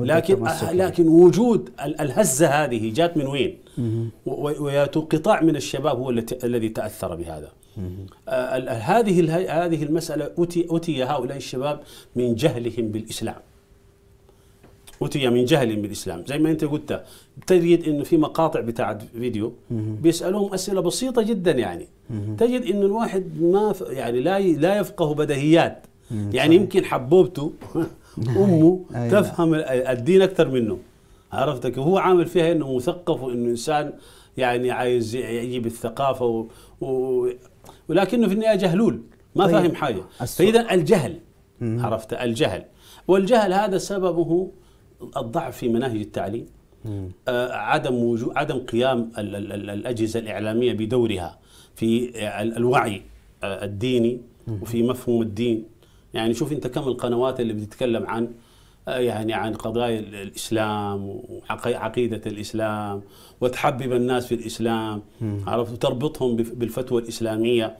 لكن لكن وجود الهزه هذه جات من وين؟ قطاع من الشباب هو الذي تاثر بهذا آه، هذه هذه المساله اتي اتي هؤلاء الشباب من جهلهم بالاسلام اوتي من جهل بالإسلام زي ما أنت قلت تجد أنه في مقاطع بتاعت فيديو بيسألوهم أسئلة بسيطة جدا يعني تجد أنه الواحد ما يعني لا لا يفقه بديهيات يعني يمكن حبوبته أمه أيوة. تفهم الدين أكثر منه عرفتك وهو عامل فيها أنه مثقف وأنه إنسان يعني عايز يجيب الثقافة و... و... ولكنه في النهاية جهلول ما طيب. فاهم حاجة فإذا الجهل عرفت الجهل والجهل هذا سببه الضعف في مناهج التعليم آه، عدم وجود عدم قيام الـ الـ الـ الاجهزه الاعلاميه بدورها في آه، الوعي آه، الديني وفي مفهوم الدين يعني شوف انت كم القنوات اللي بتتكلم عن يعني عن قضايا الاسلام وعقيده الاسلام وتحبب الناس في الاسلام عرفت وتربطهم بالفتوى الاسلاميه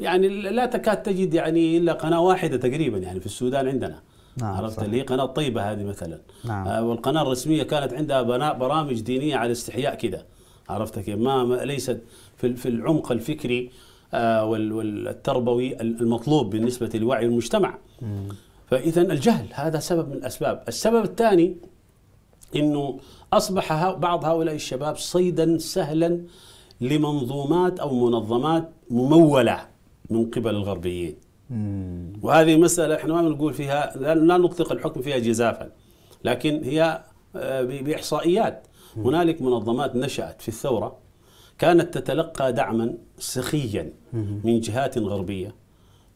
يعني لا تكاد تجد يعني الا قناه واحده تقريبا يعني في السودان عندنا نعم عرفت اللي قناه طيبه هذه مثلا نعم. آه والقناه الرسميه كانت عندها بناء برامج دينيه على استحياء كده عرفت كيف ما ليست في, في العمق الفكري آه والتربوي المطلوب بالنسبه لوعي المجتمع فاذا الجهل هذا سبب من الاسباب السبب الثاني انه اصبح بعض هؤلاء الشباب صيدا سهلا لمنظومات او منظمات مموله من قبل الغربيين وهذه مسألة احنا ما بنقول فيها لا نطلق الحكم فيها جزافا لكن هي آه، بإحصائيات هنالك منظمات نشأت في الثورة كانت تتلقى دعما سخيا من جهات غربية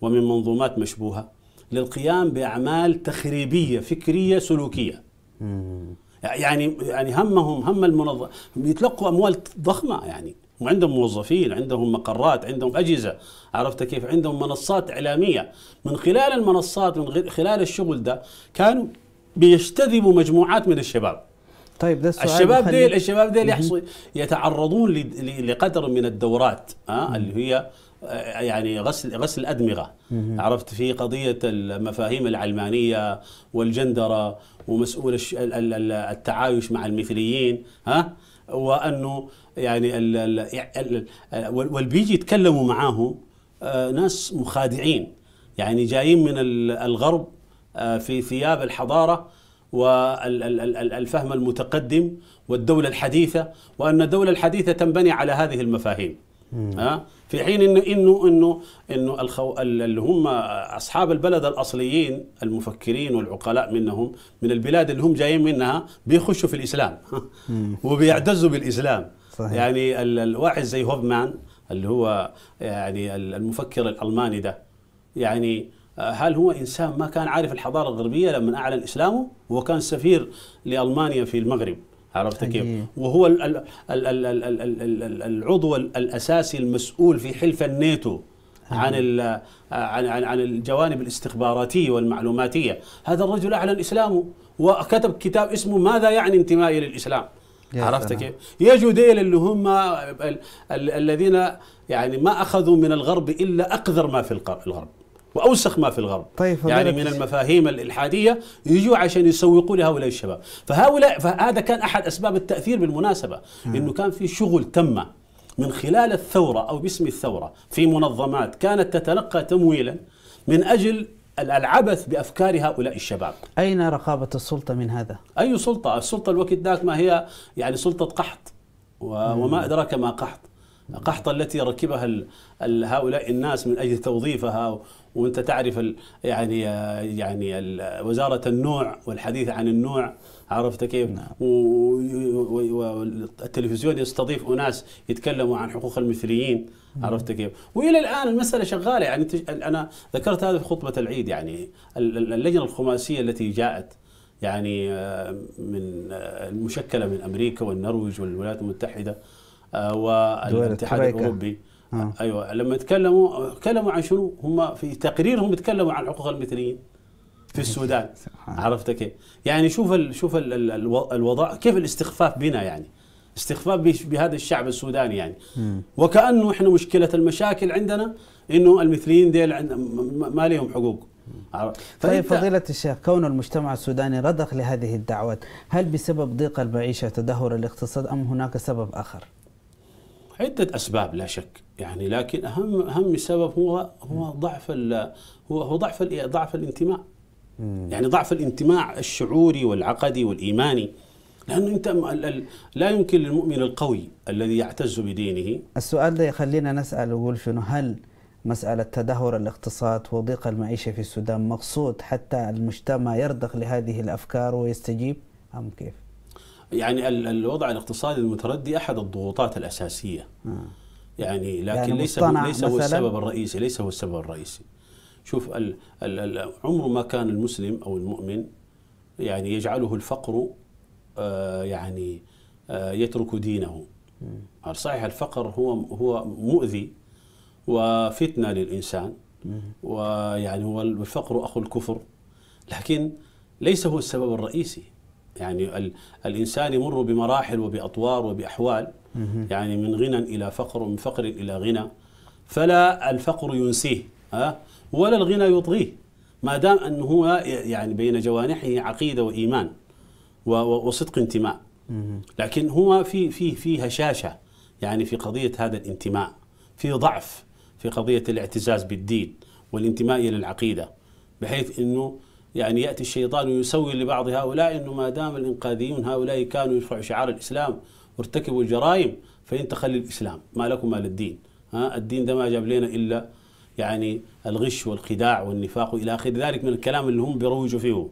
ومن منظومات مشبوهة للقيام بأعمال تخريبية فكرية سلوكية يعني يعني همهم هم المنظمة بيتلقوا أموال ضخمة يعني وعندهم موظفين عندهم مقرات عندهم أجهزة عرفت كيف عندهم منصات إعلامية من خلال المنصات من خلال الشغل ده كانوا بيجتذبوا مجموعات من الشباب طيب ده السؤال الشباب ديل الشباب ديل يحصل يتعرضون لقدر من الدورات ها آه، اللي هي آه، يعني غسل غسل الادمغه عرفت في قضيه المفاهيم العلمانيه والجندره ومسؤول التعايش مع المثليين ها وانه يعني ال ال ال والبيجي يتكلموا معاهم آه، ناس مخادعين يعني جايين من الغرب آه، في ثياب الحضاره والفهم المتقدم والدولة الحديثة وأن الدولة الحديثة تنبني على هذه المفاهيم ها في حين انه انه انه انه الخو... اللي هم اصحاب البلد الاصليين المفكرين والعقلاء منهم من البلاد اللي هم جايين منها بيخشوا في الاسلام وبيعتزوا بالاسلام صحيح. يعني الواحد زي هوفمان اللي هو يعني المفكر الالماني ده يعني آه، هل هو انسان ما كان عارف الحضاره الغربيه لما اعلن اسلامه؟ هو كان سفير لالمانيا في المغرب عرفت كيف؟ وهو العضو الاساسي المسؤول في حلف الناتو عن آه، عن عن عن الجوانب الاستخباراتيه والمعلوماتيه، هذا الرجل اعلن اسلامه وكتب كتاب اسمه ماذا يعني انتمائي للاسلام؟ عرفت كيف؟ يجوا ديل اللي هم ال ال الذين يعني ما اخذوا من الغرب الا اقذر ما في الغرب واوسخ ما في الغرب طيب يعني من المفاهيم الالحاديه يجوا عشان يسوقوا لهؤلاء الشباب فهؤلاء فهذا كان احد اسباب التاثير بالمناسبه انه كان في شغل تم من خلال الثوره او باسم الثوره في منظمات كانت تتلقى تمويلا من اجل العبث بافكار هؤلاء الشباب. اين رقابه السلطه من هذا؟ اي سلطه؟ السلطه الوقت ذاك ما هي يعني سلطه قحط وما ادراك ما قحط. قحط التي ركبها هؤلاء الناس من اجل توظيفها وانت تعرف يعني يعني وزاره النوع والحديث عن النوع عرفت كيف؟ نعم. والتلفزيون يستضيف اناس يتكلموا عن حقوق المثليين عرفت كيف؟ والى الان المساله شغاله يعني انا ذكرت هذا في خطبه العيد يعني اللجنه الخماسيه التي جاءت يعني آه، من آه، المشكله من امريكا والنرويج والولايات المتحده آه، والاتحاد الاوروبي آه. ايوه لما تكلموا تكلموا عن شنو؟ هم في تقريرهم تكلموا عن حقوق المثليين في السودان عرفت كيف؟ يعني شوف الـ شوف الـ الوضع كيف الاستخفاف بنا يعني استخفاف بهذا الشعب السوداني يعني وكانه احنا مشكله المشاكل عندنا انه المثليين ديل ما لهم حقوق طيب فضيلة الشيخ كون المجتمع السوداني رضخ لهذه الدعوات هل بسبب ضيق المعيشة تدهور الاقتصاد أم هناك سبب آخر؟ عدة أسباب لا شك يعني لكن أهم أهم سبب هو هو ضعف هو هو ضعف ضعف الانتماء يعني ضعف الانتماء الشعوري والعقدي والايماني لانه انت لا يمكن للمؤمن القوي الذي يعتز بدينه السؤال ده يخلينا نسال ونقول شنو هل مسألة تدهور الاقتصاد وضيق المعيشة في السودان مقصود حتى المجتمع يرضخ لهذه الأفكار ويستجيب أم كيف؟ يعني الوضع الاقتصادي المتردي أحد الضغوطات الأساسية آه. يعني لكن يعني ليس ليس هو السبب الرئيسي ليس هو السبب الرئيسي شوف ال ال عمر ما كان المسلم أو المؤمن يعني يجعله الفقر آه، يعني آه، يترك دينه صحيح الفقر هو هو مؤذي وفتنة للإنسان ويعني هو الفقر أخو الكفر لكن ليس هو السبب الرئيسي يعني ال الإنسان يمر بمراحل وبأطوار وبأحوال يعني من غنى إلى فقر ومن فقر إلى غنى فلا الفقر ينسيه ها أه ولا الغنى يطغيه ما دام أنه هو يعني بين جوانحه عقيدة وإيمان وصدق انتماء لكن هو في في في هشاشة يعني في قضية هذا الانتماء في ضعف في قضية الاعتزاز بالدين والانتماء إلى العقيدة بحيث أنه يعني يأتي الشيطان ويسوي لبعض هؤلاء أنه ما دام الإنقاذيون هؤلاء كانوا يرفعوا شعار الإسلام وارتكبوا الجرائم فإن تخلي الإسلام ما لكم ما للدين ها الدين ده ما جاب لنا إلا يعني الغش والخداع والنفاق والى اخر ذلك من الكلام اللي هم بيروجوا فيه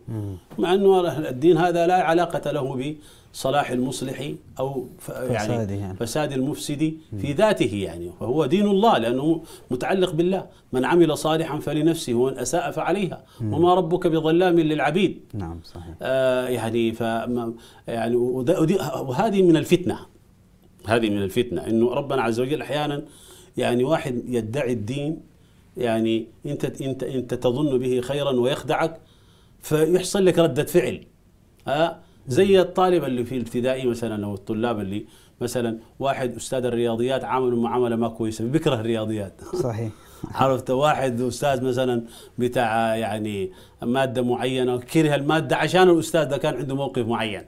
مع انه الدين هذا لا علاقه له بصلاح المصلح او يعني, يعني فساد المفسد في ذاته يعني فهو دين الله لانه متعلق بالله من عمل صالحا فلنفسه ومن اساء فعليها وما ربك بظلام للعبيد نعم صحيح آه يعني ف يعني وهذه من الفتنه هذه من الفتنه انه ربنا عز وجل احيانا يعني واحد يدعي الدين يعني انت انت انت تظن به خيرا ويخدعك فيحصل لك رده فعل ها زي الطالب اللي في الابتدائي مثلا او الطلاب اللي مثلا واحد استاذ الرياضيات عامله معامله ما كويسه بيكره الرياضيات صحيح عرفت واحد استاذ مثلا بتاع يعني ماده معينه كره الماده عشان الاستاذ ده كان عنده موقف معين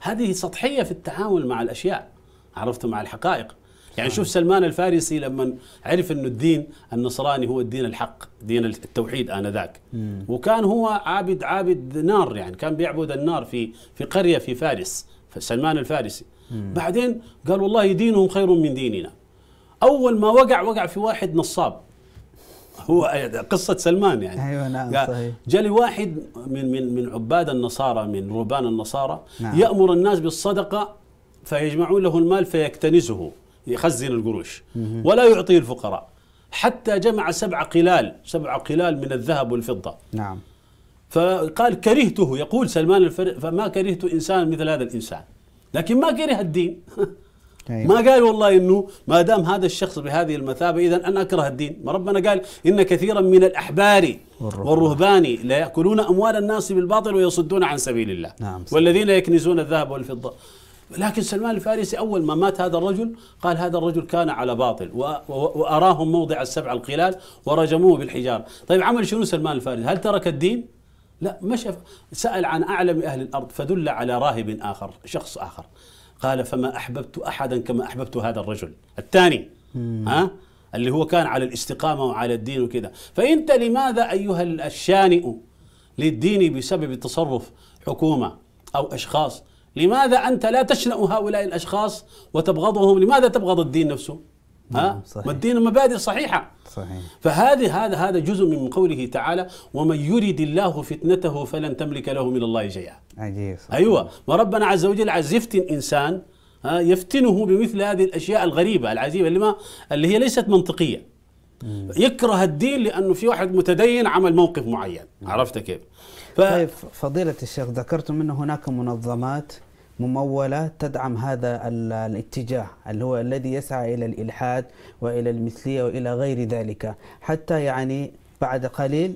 هذه سطحيه في التعامل مع الاشياء عرفت مع الحقائق يعني نعم. شوف سلمان الفارسي لما عرف انه الدين النصراني هو الدين الحق دين التوحيد انذاك وكان هو عابد عابد نار يعني كان بيعبد النار في في قريه في فارس سلمان الفارسي بعدين قال والله دينهم خير من ديننا اول ما وقع وقع في واحد نصاب هو قصة سلمان يعني أيوة نعم صحيح جالي واحد من من من عباد النصارى من رهبان النصارى نعم. يأمر الناس بالصدقة فيجمعون له المال فيكتنزه يخزن القروش ولا يعطي الفقراء حتى جمع سبع قلال سبع قلال من الذهب والفضة نعم فقال كرهته يقول سلمان الفرق فما كرهت إنسان مثل هذا الإنسان لكن ما كره الدين طيب. ما قال والله انه ما دام هذا الشخص بهذه المثابه اذا انا اكره الدين، ما ربنا قال ان كثيرا من الاحبار والرهبان لا ياكلون اموال الناس بالباطل ويصدون عن سبيل الله نعم والذين يكنزون الذهب والفضه لكن سلمان الفارسي أول ما مات هذا الرجل قال هذا الرجل كان على باطل وأراهم موضع السبع القلال ورجموه بالحجارة طيب عمل شنو سلمان الفارسي هل ترك الدين لا مشى سأل عن أعلم أهل الأرض فدل على راهب آخر شخص آخر قال فما أحببت أحدا كما أحببت هذا الرجل الثاني ها اللي هو كان على الاستقامة وعلى الدين وكذا فأنت لماذا أيها الشانئ للدين بسبب تصرف حكومة أو أشخاص لماذا أنت لا تشنأ هؤلاء الأشخاص وتبغضهم لماذا تبغض الدين نفسه نعم، ها صحيح. والدين مبادئ صحيحة صحيح. فهذه هذا هذا جزء من قوله تعالى ومن يرد الله فتنته فلن تملك له من الله شيئا عجيب صحيح. أيوة وربنا عز وجل عز يفتن إنسان ها يفتنه بمثل هذه الأشياء الغريبة العجيبة اللي, ما اللي هي ليست منطقية مم. يكره الدين لأنه في واحد متدين عمل موقف معين مم. نعم. عرفت كيف ف... طيب فضيلة الشيخ ذكرتم أن هناك منظمات ممولة تدعم هذا الاتجاه اللي هو الذي يسعى إلى الإلحاد وإلى المثلية وإلى غير ذلك حتى يعني بعد قليل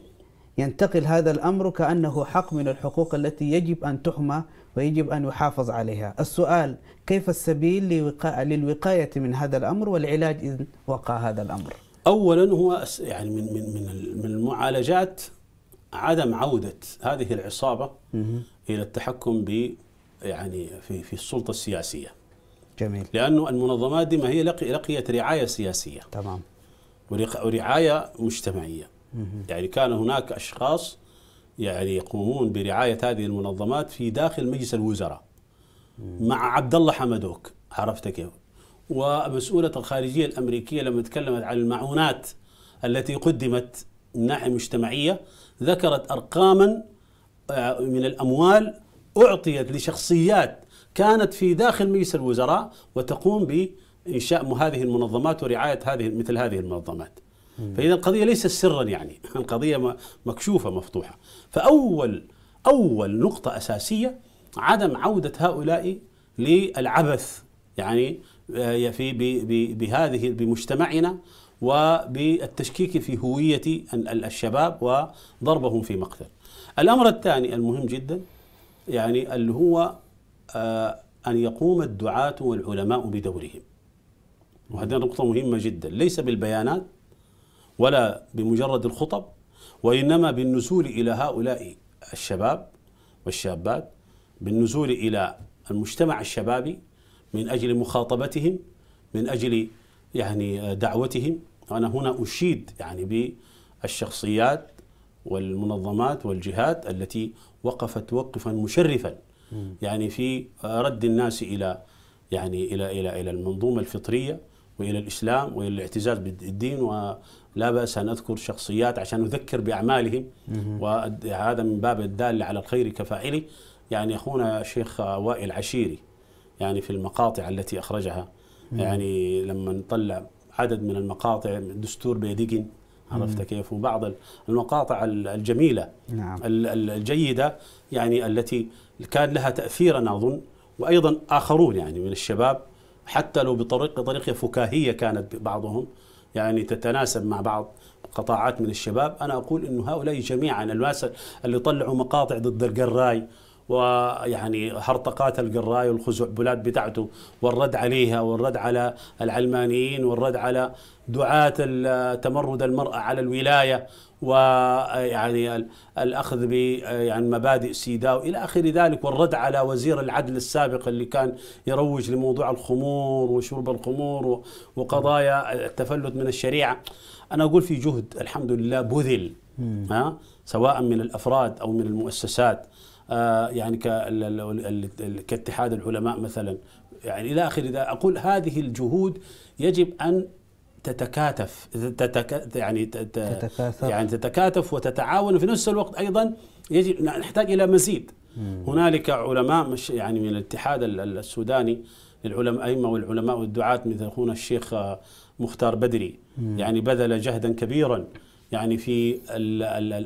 ينتقل هذا الأمر كأنه حق من الحقوق التي يجب أن تحمى ويجب أن يحافظ عليها السؤال كيف السبيل للوقاية من هذا الأمر والعلاج إذا وقع هذا الأمر أولا هو يعني من, من, من المعالجات عدم عودة هذه العصابة إلى التحكم ب يعني في في السلطة السياسية جميل لأنه المنظمات دي ما هي لقي لقيت رعاية سياسية تمام ورعاية مجتمعية يعني كان هناك أشخاص يعني يقومون برعاية هذه المنظمات في داخل مجلس الوزراء مع عبد الله حمدوك عرفت كيف ومسؤولة الخارجية الأمريكية لما تكلمت عن المعونات التي قدمت من ناحية مجتمعية ذكرت أرقاما آه، من الأموال أعطيت لشخصيات كانت في داخل مجلس الوزراء وتقوم بإنشاء هذه المنظمات ورعاية هذه مثل هذه المنظمات فإذا القضية ليست سرا يعني القضية مكشوفة مفتوحة فأول أول نقطة أساسية عدم عودة هؤلاء للعبث يعني آه، في بهذه بمجتمعنا وبالتشكيك في هوية الشباب وضربهم في مقتل الأمر الثاني المهم جدا يعني اللي هو آه، أن يقوم الدعاة والعلماء بدورهم وهذه نقطة مهمة جدا ليس بالبيانات ولا بمجرد الخطب وإنما بالنزول إلى هؤلاء الشباب والشابات بالنزول إلى المجتمع الشبابي من أجل مخاطبتهم من أجل يعني آه، دعوتهم وأنا هنا أشيد يعني بالشخصيات والمنظمات والجهات التي وقفت وقفا مشرفا يعني في رد الناس إلى يعني إلى إلى إلى المنظومة الفطرية وإلى الإسلام وإلى الاعتزاز بالدين ولا بأس أن أذكر شخصيات عشان أذكر بأعمالهم وهذا من باب الدال على الخير كفاعله يعني أخونا الشيخ وائل عشيري يعني في المقاطع التي أخرجها يعني لما طلع عدد من المقاطع الدستور بيدقن عرفت كيف وبعض المقاطع الجميلة نعم. الجيدة يعني التي كان لها تأثيرا أظن وأيضا آخرون يعني من الشباب حتى لو بطريقة طريقة فكاهية كانت بعضهم يعني تتناسب مع بعض قطاعات من الشباب أنا أقول أن هؤلاء جميعا الناس اللي طلعوا مقاطع ضد القراي ويعني هرطقات القراي والخزعبلات بتاعته والرد عليها والرد على العلمانيين والرد على دعاة تمرد المرأة على الولاية ويعني الاخذ ب يعني مبادئ سيداو الى اخر ذلك والرد على وزير العدل السابق اللي كان يروج لموضوع الخمور وشرب الخمور وقضايا التفلت من الشريعه انا اقول في جهد الحمد لله بذل ها سواء من الافراد او من المؤسسات آه، يعني كاتحاد العلماء مثلا يعني الى اخره اقول هذه الجهود يجب ان تتكاتف تتك يعني تت تتكاثر يعني تتكاتف وتتعاون في نفس الوقت ايضا يجب نحتاج الى مزيد هنالك علماء مش يعني من الاتحاد السوداني للعلماء أئمة والعلماء والدعاة مثل أخونا الشيخ آه، مختار بدري مم. يعني بذل جهدا كبيرا يعني في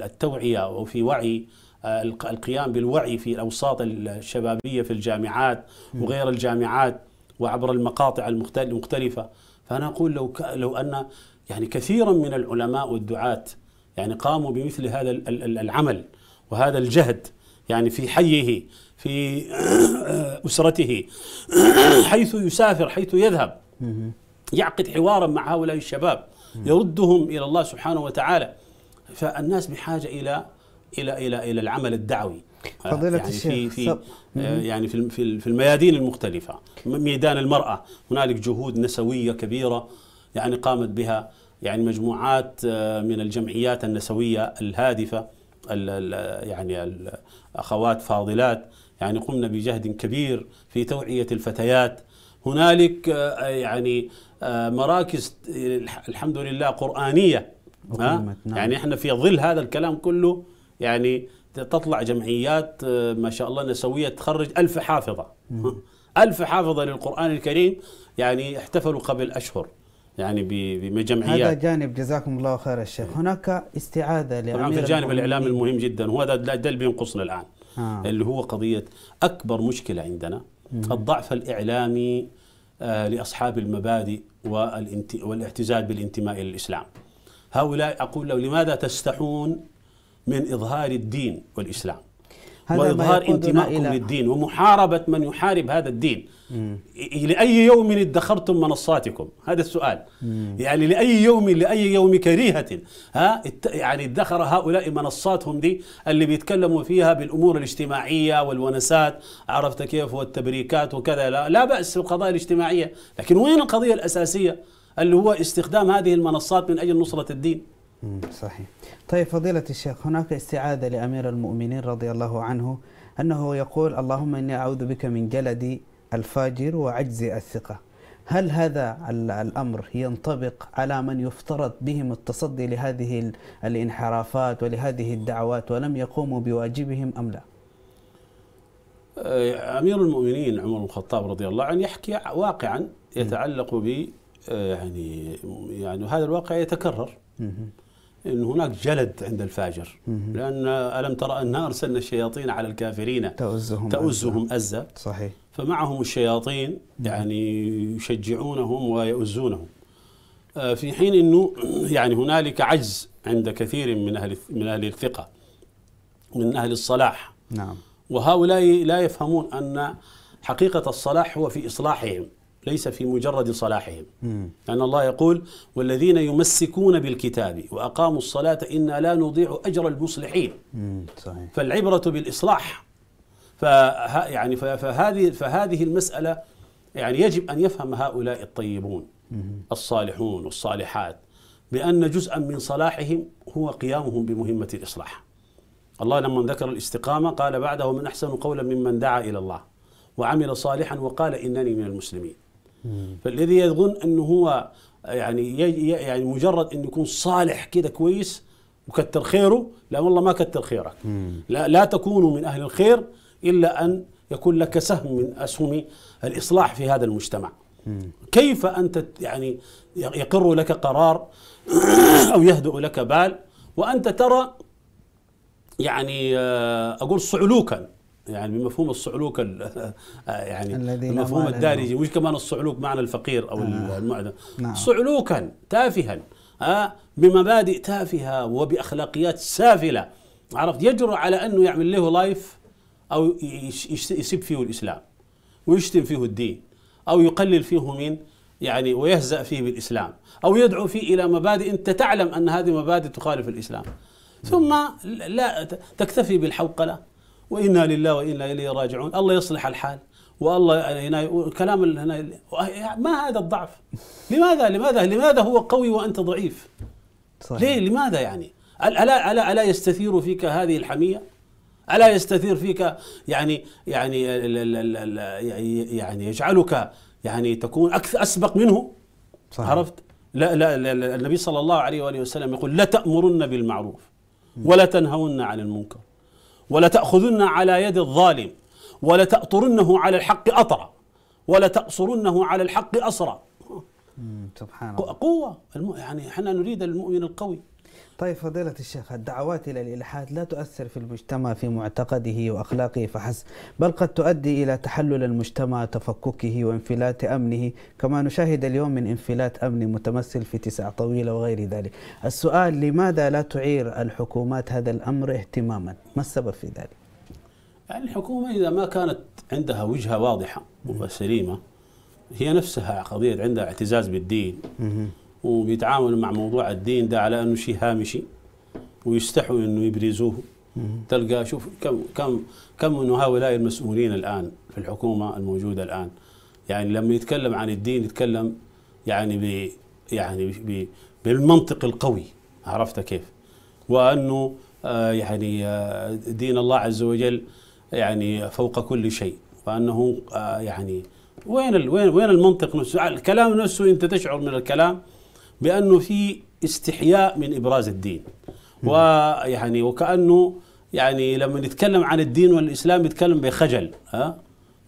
التوعية وفي وعي آه، القيام بالوعي في الأوساط الشبابية في الجامعات وغير الجامعات وعبر المقاطع المختلفة فأنا أقول لو, لو أن يعني كثيرا من العلماء والدعاة يعني قاموا بمثل هذا العمل وهذا الجهد يعني في حيه في أسرته حيث يسافر حيث يذهب يعقد حوارا مع هؤلاء الشباب يردهم إلى الله سبحانه وتعالى فالناس بحاجة إلى الى الى الى العمل الدعوي آه، فضيلة يعني الشيخ في في آه، يعني في في الميادين المختلفة ميدان المرأة هنالك جهود نسوية كبيرة يعني قامت بها يعني مجموعات آه، من الجمعيات النسوية الهادفة يعني الأخوات فاضلات يعني قمنا بجهد كبير في توعية الفتيات هنالك يعني مراكز الحمد لله قرآنية نعم. يعني احنا في ظل هذا الكلام كله يعني تطلع جمعيات آه، ما شاء الله نسوية تخرج ألف حافظة ألف حافظة للقرآن الكريم يعني احتفلوا قبل أشهر يعني بجمعيات هذا جانب جزاكم الله خير الشيخ نعم. هناك استعادة طبعا في الجانب الإعلامي المهم جدا وهذا ده اللي بينقصنا الآن آه. اللي هو قضية أكبر مشكلة عندنا مم. الضعف الإعلامي آه لأصحاب المبادئ والاعتزاز بالانتماء إلى الإسلام هؤلاء أقول له لماذا تستحون من إظهار الدين والإسلام وإظهار انتمائكم للدين ومحاربة من يحارب هذا الدين مم. لأي يوم ادخرتم منصاتكم هذا السؤال مم. يعني لأي يوم لأي يوم كريهة ها يعني ادخر هؤلاء منصاتهم دي اللي بيتكلموا فيها بالأمور الاجتماعية والونسات عرفت كيف والتبريكات وكذا لا, لا بأس القضايا الاجتماعية لكن وين القضية الأساسية اللي هو استخدام هذه المنصات من أجل نصرة الدين صحيح طيب فضيلة الشيخ هناك استعاذة لأمير المؤمنين رضي الله عنه أنه يقول اللهم إني أعوذ بك من جلدي الفاجر وعجز الثقة هل هذا الأمر ينطبق على من يفترض بهم التصدي لهذه الانحرافات ولهذه الدعوات ولم يقوموا بواجبهم أم لا؟ آه، أمير المؤمنين عمر بن الخطاب رضي الله عنه يحكي واقعا يتعلق ب آه، يعني يعني هذا الواقع يتكرر ان هناك جلد عند الفاجر لان الم ترى انا ارسلنا الشياطين على الكافرين تؤزهم تؤزهم ازا صحيح فمعهم الشياطين نعم. يعني يشجعونهم ويؤزونهم آه، في حين انه يعني هنالك عجز عند كثير من اهل من اهل الثقه من اهل الصلاح نعم وهؤلاء لا يفهمون ان حقيقه الصلاح هو في اصلاحهم ليس في مجرد صلاحهم لان لأن الله يقول والذين يمسكون بالكتاب وأقاموا الصلاة إنا لا نضيع أجر المصلحين صحيح. فالعبرة بالإصلاح فه يعني فهذه فهذه المسألة يعني يجب أن يفهم هؤلاء الطيبون مم. الصالحون والصالحات بأن جزءا من صلاحهم هو قيامهم بمهمة الإصلاح الله لما ذكر الاستقامة قال بعده من أحسن قولا ممن دعا إلى الله وعمل صالحا وقال إنني من المسلمين فالذي يظن انه هو يعني يعني مجرد انه يكون صالح كده كويس وكتر خيره لا والله ما كتر خيرك لا لا تكونوا من اهل الخير الا ان يكون لك سهم من اسهم الاصلاح في هذا المجتمع كيف انت يعني يقر لك قرار او يهدؤ لك بال وانت ترى يعني آه، اقول صعلوكا يعني بمفهوم الصعلوك يعني المفهوم الدارجي وش كمان الصعلوك معنى الفقير او آه المعدن نعم. صعلوكا تافها آه بمبادئ تافهه وباخلاقيات سافله عرفت يجرؤ على انه يعمل له لايف او يسب فيه الاسلام ويشتم فيه الدين او يقلل فيه من يعني ويهزأ فيه بالاسلام او يدعو فيه الى مبادئ انت تعلم ان هذه مبادئ تخالف الاسلام ثم لا تكتفي بالحوقله وانا لله وانا اليه راجعون الله يصلح الحال والله هنا كلام هنا ما هذا الضعف لماذا لماذا لماذا هو قوي وانت ضعيف صحيح. ليه لماذا يعني الا الا الا يستثير فيك هذه الحميه الا يستثير فيك يعني يعني يعني يجعلك يعني تكون اكثر اسبق منه صحيح. عرفت لا, لا لا النبي صلى الله عليه واله وسلم يقول لتامرن بالمعروف ولا تنهون عن المنكر ولتأخذن على يد الظالم ولتأطرنه على الحق أطرا ولتأصرنه على الحق أسرا سبحان الله قوة يعني احنا نريد المؤمن القوي طيب فضيلة الشيخ الدعوات إلى الإلحاد لا تؤثر في المجتمع في معتقده وأخلاقه فحسب بل قد تؤدي إلى تحلل المجتمع تفككه وانفلات أمنه كما نشاهد اليوم من انفلات أمن متمثل في تسع طويلة وغير ذلك السؤال لماذا لا تعير الحكومات هذا الأمر اهتماما ما السبب في ذلك الحكومة إذا ما كانت عندها وجهة واضحة وسليمة هي نفسها قضية عندها اعتزاز بالدين وبيتعاملوا مع موضوع الدين ده على انه شيء هامشي ويستحوا انه يبرزوه تلقى شوف كم كم كم من هؤلاء المسؤولين الان في الحكومه الموجوده الان يعني لما يتكلم عن الدين يتكلم يعني ب يعني ب بالمنطق القوي عرفت كيف وانه آه، يعني آه، دين الله عز وجل يعني فوق كل شيء وانه آه، يعني وين وين وين المنطق نفسه الكلام نفسه انت تشعر من الكلام بانه في استحياء من ابراز الدين ويعني وكانه يعني لما نتكلم عن الدين والاسلام يتكلم بخجل ها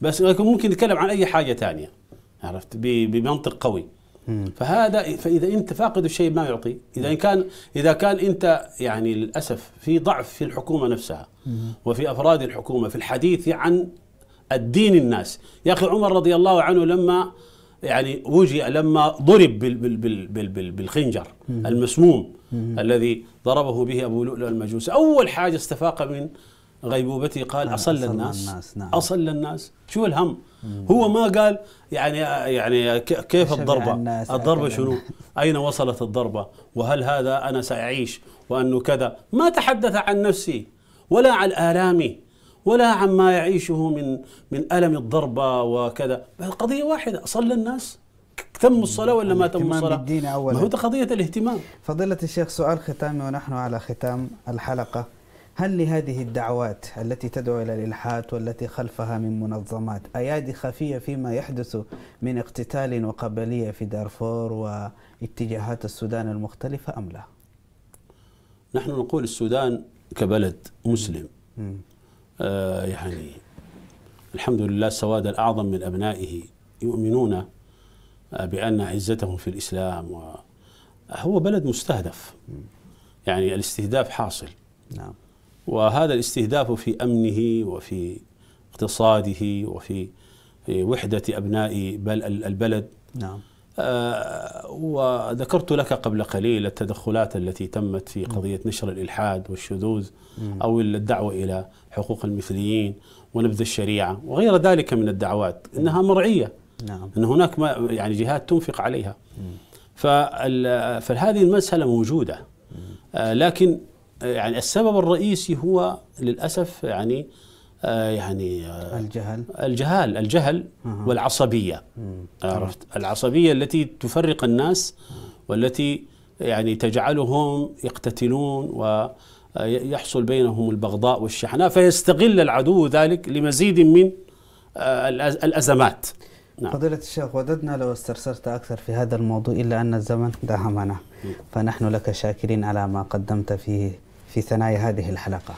بس لكن ممكن نتكلم عن اي حاجه ثانيه عرفت بمنطق قوي فهذا فاذا انت فاقد الشيء ما يعطي اذا كان اذا كان انت يعني للاسف في ضعف في الحكومه نفسها وفي افراد الحكومه في الحديث عن الدين الناس يا اخي عمر رضي الله عنه لما يعني وجئ لما ضرب بالخنجر المسموم الذي ضربه به أبو لؤلؤ المجوس أول حاجة استفاق من غيبوبته قال آه، أصل الناس الناس نعم. أصل الناس شو الهم هو ما قال يعني يعني كيف الضربة الضربة شنو أين وصلت الضربة وهل هذا أنا سأعيش وأنه كذا ما تحدث عن نفسي ولا عن آلامي ولا عما يعيشه من من الم الضربه وكذا قضيه واحده صلى الناس تم الصلاه ولا ما تم الصلاه؟ بالدين اولا ما قضيه الاهتمام فضيله الشيخ سؤال ختامي ونحن على ختام الحلقه هل لهذه الدعوات التي تدعو إلى الإلحاد والتي خلفها من منظمات أيادي خفية فيما يحدث من اقتتال وقبلية في دارفور واتجاهات السودان المختلفة أم لا؟ نحن نقول السودان كبلد مسلم آه، يعني الحمد لله السواد الأعظم من أبنائه يؤمنون آه، بأن عزتهم في الإسلام و هو بلد مستهدف يعني الاستهداف حاصل نعم وهذا الاستهداف في أمنه وفي اقتصاده وفي آه، وحدة أبناء بل البلد نعم آه، وذكرت لك قبل قليل التدخلات التي تمت في قضية نشر الإلحاد والشذوذ أو الدعوة إلى حقوق المثليين ونبذ الشريعة وغير ذلك من الدعوات إنها مرعية نعم. أن هناك ما يعني جهات تنفق عليها فهذه المسألة موجودة آه، لكن آه، يعني السبب الرئيسي هو للأسف يعني آه، يعني آه، الجهل الجهال الجهل والعصبيه عرفت العصبيه التي تفرق الناس والتي يعني تجعلهم يقتتلون ويحصل آه، بينهم البغضاء والشحناء فيستغل العدو ذلك لمزيد من الازمات نعم. فضيلة الشيخ وددنا لو استرسلت أكثر في هذا الموضوع إلا أن الزمن داهمنا فنحن لك شاكرين على ما قدمت فيه في ثنايا هذه الحلقة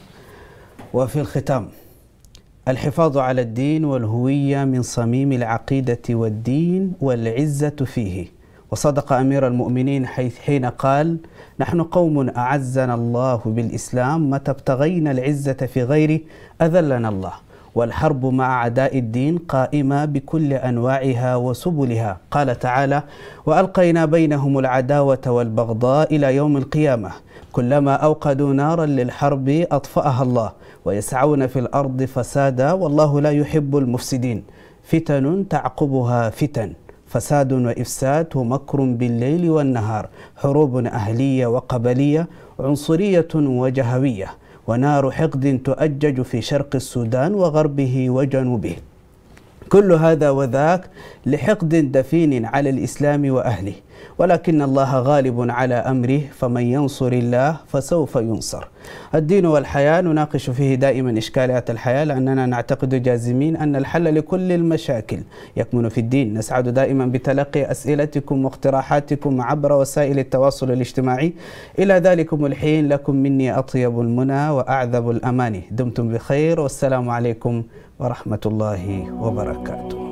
وفي الختام الحفاظ على الدين والهوية من صميم العقيدة والدين والعزة فيه وصدق أمير المؤمنين حيث حين قال نحن قوم أعزنا الله بالإسلام متى ابتغينا العزة في غيره أذلنا الله والحرب مع اعداء الدين قائمه بكل انواعها وسبلها قال تعالى والقينا بينهم العداوه والبغضاء الى يوم القيامه كلما اوقدوا نارا للحرب اطفاها الله ويسعون في الارض فسادا والله لا يحب المفسدين فتن تعقبها فتن فساد وافساد ومكر بالليل والنهار حروب اهليه وقبليه عنصريه وجهويه ونار حقد تؤجج في شرق السودان وغربه وجنوبه كل هذا وذاك لحقد دفين على الإسلام وأهله ولكن الله غالب على أمره فمن ينصر الله فسوف ينصر الدين والحياة نناقش فيه دائما إشكالات الحياة لأننا نعتقد جازمين أن الحل لكل المشاكل يكمن في الدين نسعد دائما بتلقي أسئلتكم واقتراحاتكم عبر وسائل التواصل الاجتماعي إلى ذلكم الحين لكم مني أطيب المنى وأعذب الأماني دمتم بخير والسلام عليكم ورحمة الله وبركاته